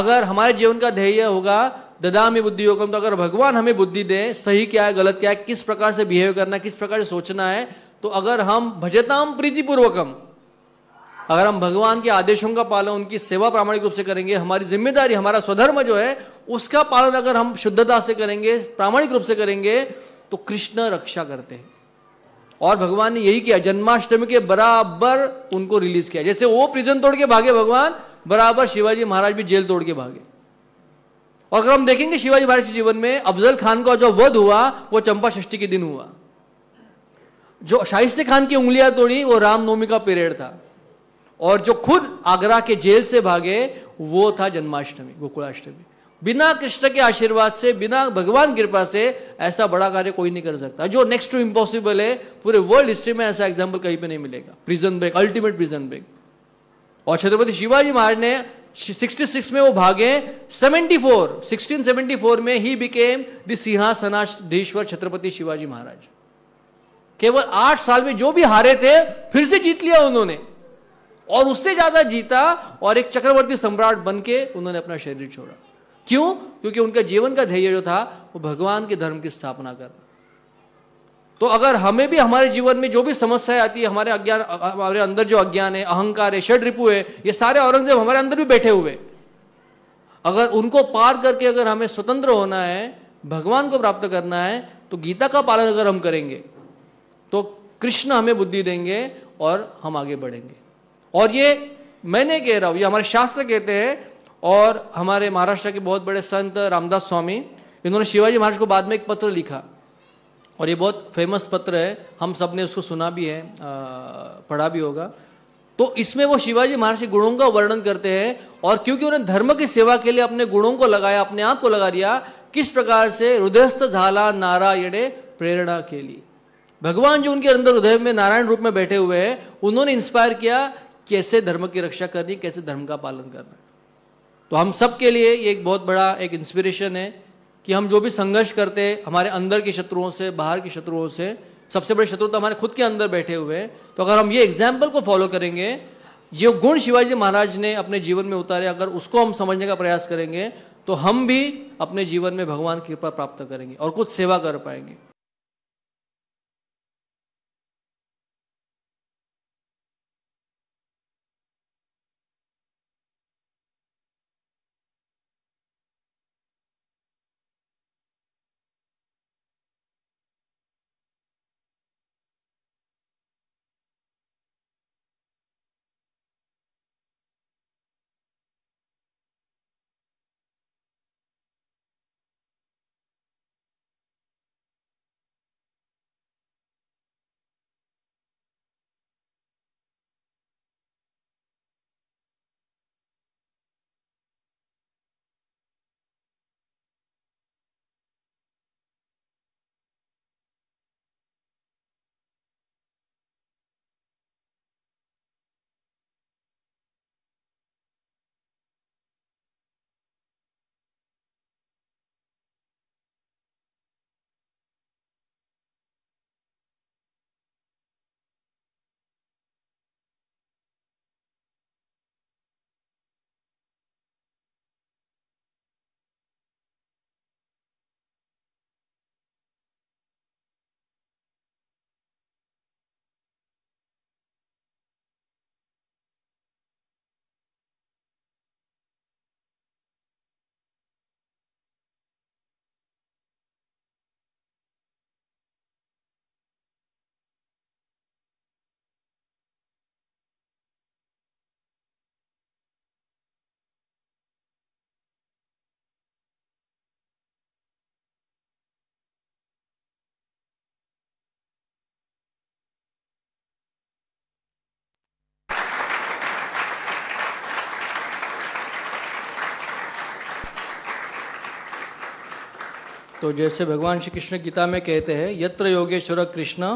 अगर हमारे जीवन का ध्येय होगा ददा में बुद्धि होगा तो अगर भगवान हमें बुद्धि दे सही क्या है गलत क्या है किस प्रकार से बिहेव करना है किस प्रकार से सोचना है तो अगर हम भजताम प्रीतिपूर्वकम अगर हम भगवान के आदेशों का पालन उनकी सेवा प्रामाणिक रूप से करेंगे हमारी जिम्मेदारी हमारा स्वधर्म जो है उसका पालन अगर हम शुद्धता से करेंगे प्रामाणिक रूप से करेंगे तो कृष्ण रक्षा करते हैं और भगवान ने यही किया जन्माष्टमी के बराबर उनको रिलीज किया जैसे वो प्रिजन तोड़ के भागे भगवान बराबर शिवाजी महाराज भी जेल तोड़ के भागे और अगर हम देखेंगे शिवाजी महाराज के जीवन में अफजल खान का जो वध हुआ वो चंपा षष्ठी के दिन हुआ जो शाइस्ते खान की उंगलियां तोड़ी वो रामनवमी का पीरियड था और जो खुद आगरा के जेल से भागे वो था जन्माष्टमी गोकुलाष्टमी बिना कृष्ण के आशीर्वाद से बिना भगवान कृपा से ऐसा बड़ा कार्य कोई नहीं कर सकता जो नेक्स्ट टू इम्पॉसिबल है पूरे वर्ल्ड हिस्ट्री में ऐसा एग्जाम्पल कहीं पर नहीं मिलेगा prison break ultimate prison break और छत्रपति शिवाजी महाराज ने 66 में वो भागे 74 1674 में he became the Chhatrapati Shivaji Maharaj केवल आठ साल में जो भी हारे थे फिर से जीत लिया उन्होंने और उससे ज्यादा जीता और एक चक्रवर्ती सम्राट बन के उन्होंने अपना शरीर छोड़ा क्यों क्योंकि उनका जीवन का ध्येय जो था वो भगवान के धर्म की स्थापना करना तो अगर हमें भी हमारे जीवन में जो भी समस्याएं आती है हमारे अज्ञान हमारे अंदर जो अज्ञान है अहंकार है षड रिपु है ये सारे औरंगजेब हमारे अंदर भी बैठे हुए अगर उनको पार करके अगर हमें स्वतंत्र होना है भगवान को प्राप्त करना है तो गीता का पालन अगर हम करेंगे तो कृष्ण हमें बुद्धि देंगे और हम आगे बढ़ेंगे और ये मैंने कह रहा हूँ ये हमारे शास्त्र कहते हैं और हमारे महाराष्ट्र के बहुत बड़े संत रामदास स्वामी इन्होंने शिवाजी महाराज को बाद में एक पत्र लिखा और ये बहुत फेमस पत्र है हम सब ने उसको सुना भी है पढ़ा भी होगा तो इसमें वो शिवाजी महाराज के गुणों का वर्णन करते हैं और क्योंकि उन्हें धर्म की सेवा के लिए अपने गुणों को लगाया अपने आप को लगा दिया किस प्रकार से हृदयस्थ झाला नारा प्रेरणा के लिए भगवान जो उनके अंदर हृदय में नारायण रूप में बैठे हुए हैं उन्होंने इंस्पायर किया कैसे धर्म की रक्षा करनी कैसे धर्म का पालन करना तो हम सब के लिए ये एक बहुत बड़ा एक इंस्पिरेशन है कि हम जो भी संघर्ष करते हमारे अंदर के शत्रुओं से बाहर के शत्रुओं से सबसे बड़े शत्रु तो हमारे खुद के अंदर बैठे हुए हैं तो अगर हम ये एग्जाम्पल को फॉलो करेंगे ये गुण शिवाजी महाराज ने अपने जीवन में उतारे अगर उसको हम समझने का प्रयास करेंगे तो हम भी अपने जीवन में भगवान की कृपा प्राप्त करेंगे और कुछ सेवा कर पाएंगे तो जैसे भगवान श्री कृष्ण गीता में कहते हैं यत्र योगेश्वर कृष्ण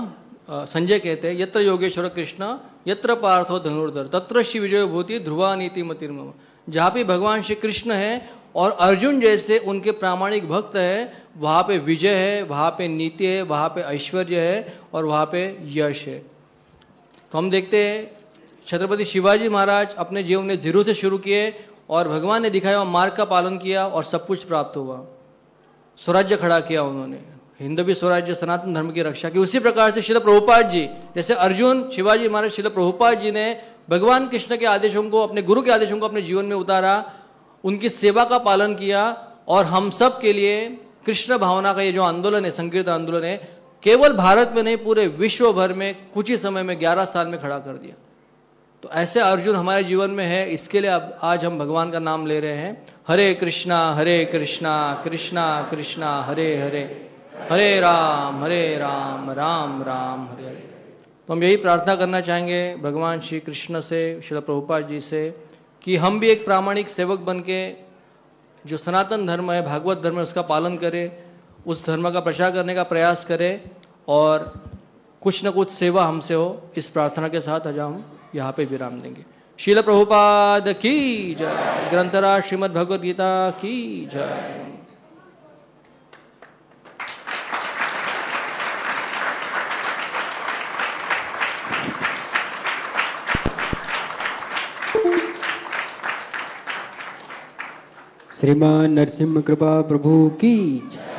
संजय कहते हैं यत्र योगेश्वर कृष्ण यत्र पार्थो धनुर्धर तत्र श्री विजय भूति ध्रुवा नीति मतिर्म जहाँ पे भगवान श्री कृष्ण है और अर्जुन जैसे उनके प्रामाणिक भक्त है वहाँ पे विजय है वहाँ पे नीति है वहाँ पे ऐश्वर्य है और वहाँ पे यश है तो हम देखते हैं छत्रपति शिवाजी महाराज अपने जीवन ने जीरो से शुरू किए और भगवान ने दिखाया मार्ग का पालन किया और सब कुछ प्राप्त हुआ स्वराज्य खड़ा किया उन्होंने भी स्वराज्य सनातन धर्म की रक्षा की उसी प्रकार से शिल प्रभुपाद जी जैसे अर्जुन शिवाजी महाराज शिल प्रभुपाद जी ने भगवान कृष्ण के आदेशों को अपने गुरु के आदेशों को अपने जीवन में उतारा उनकी सेवा का पालन किया और हम सब के लिए कृष्ण भावना का ये जो आंदोलन है संकीर्तन आंदोलन है केवल भारत में नहीं पूरे विश्व भर में कुछ ही समय में ग्यारह साल में खड़ा कर दिया तो ऐसे अर्जुन हमारे जीवन में है इसके लिए अब आज हम भगवान का नाम ले रहे हैं हरे कृष्णा हरे कृष्णा कृष्णा कृष्णा हरे हरे हरे राम हरे राम राम राम हरे हरे तो हम यही प्रार्थना करना चाहेंगे भगवान श्री कृष्ण से श्री प्रभुपा जी से कि हम भी एक प्रामाणिक सेवक बन के जो सनातन धर्म है भागवत धर्म है उसका पालन करें उस धर्म का प्रचार करने का प्रयास करें और कुछ न कुछ सेवा हमसे हो इस प्रार्थना के साथ आज हम यहाँ पे विराम देंगे शील प्रभुपाद की जय ग्रंथराज श्रीमद भगवद गीता की जय श्रीमान नरसिंह कृपा प्रभु की जय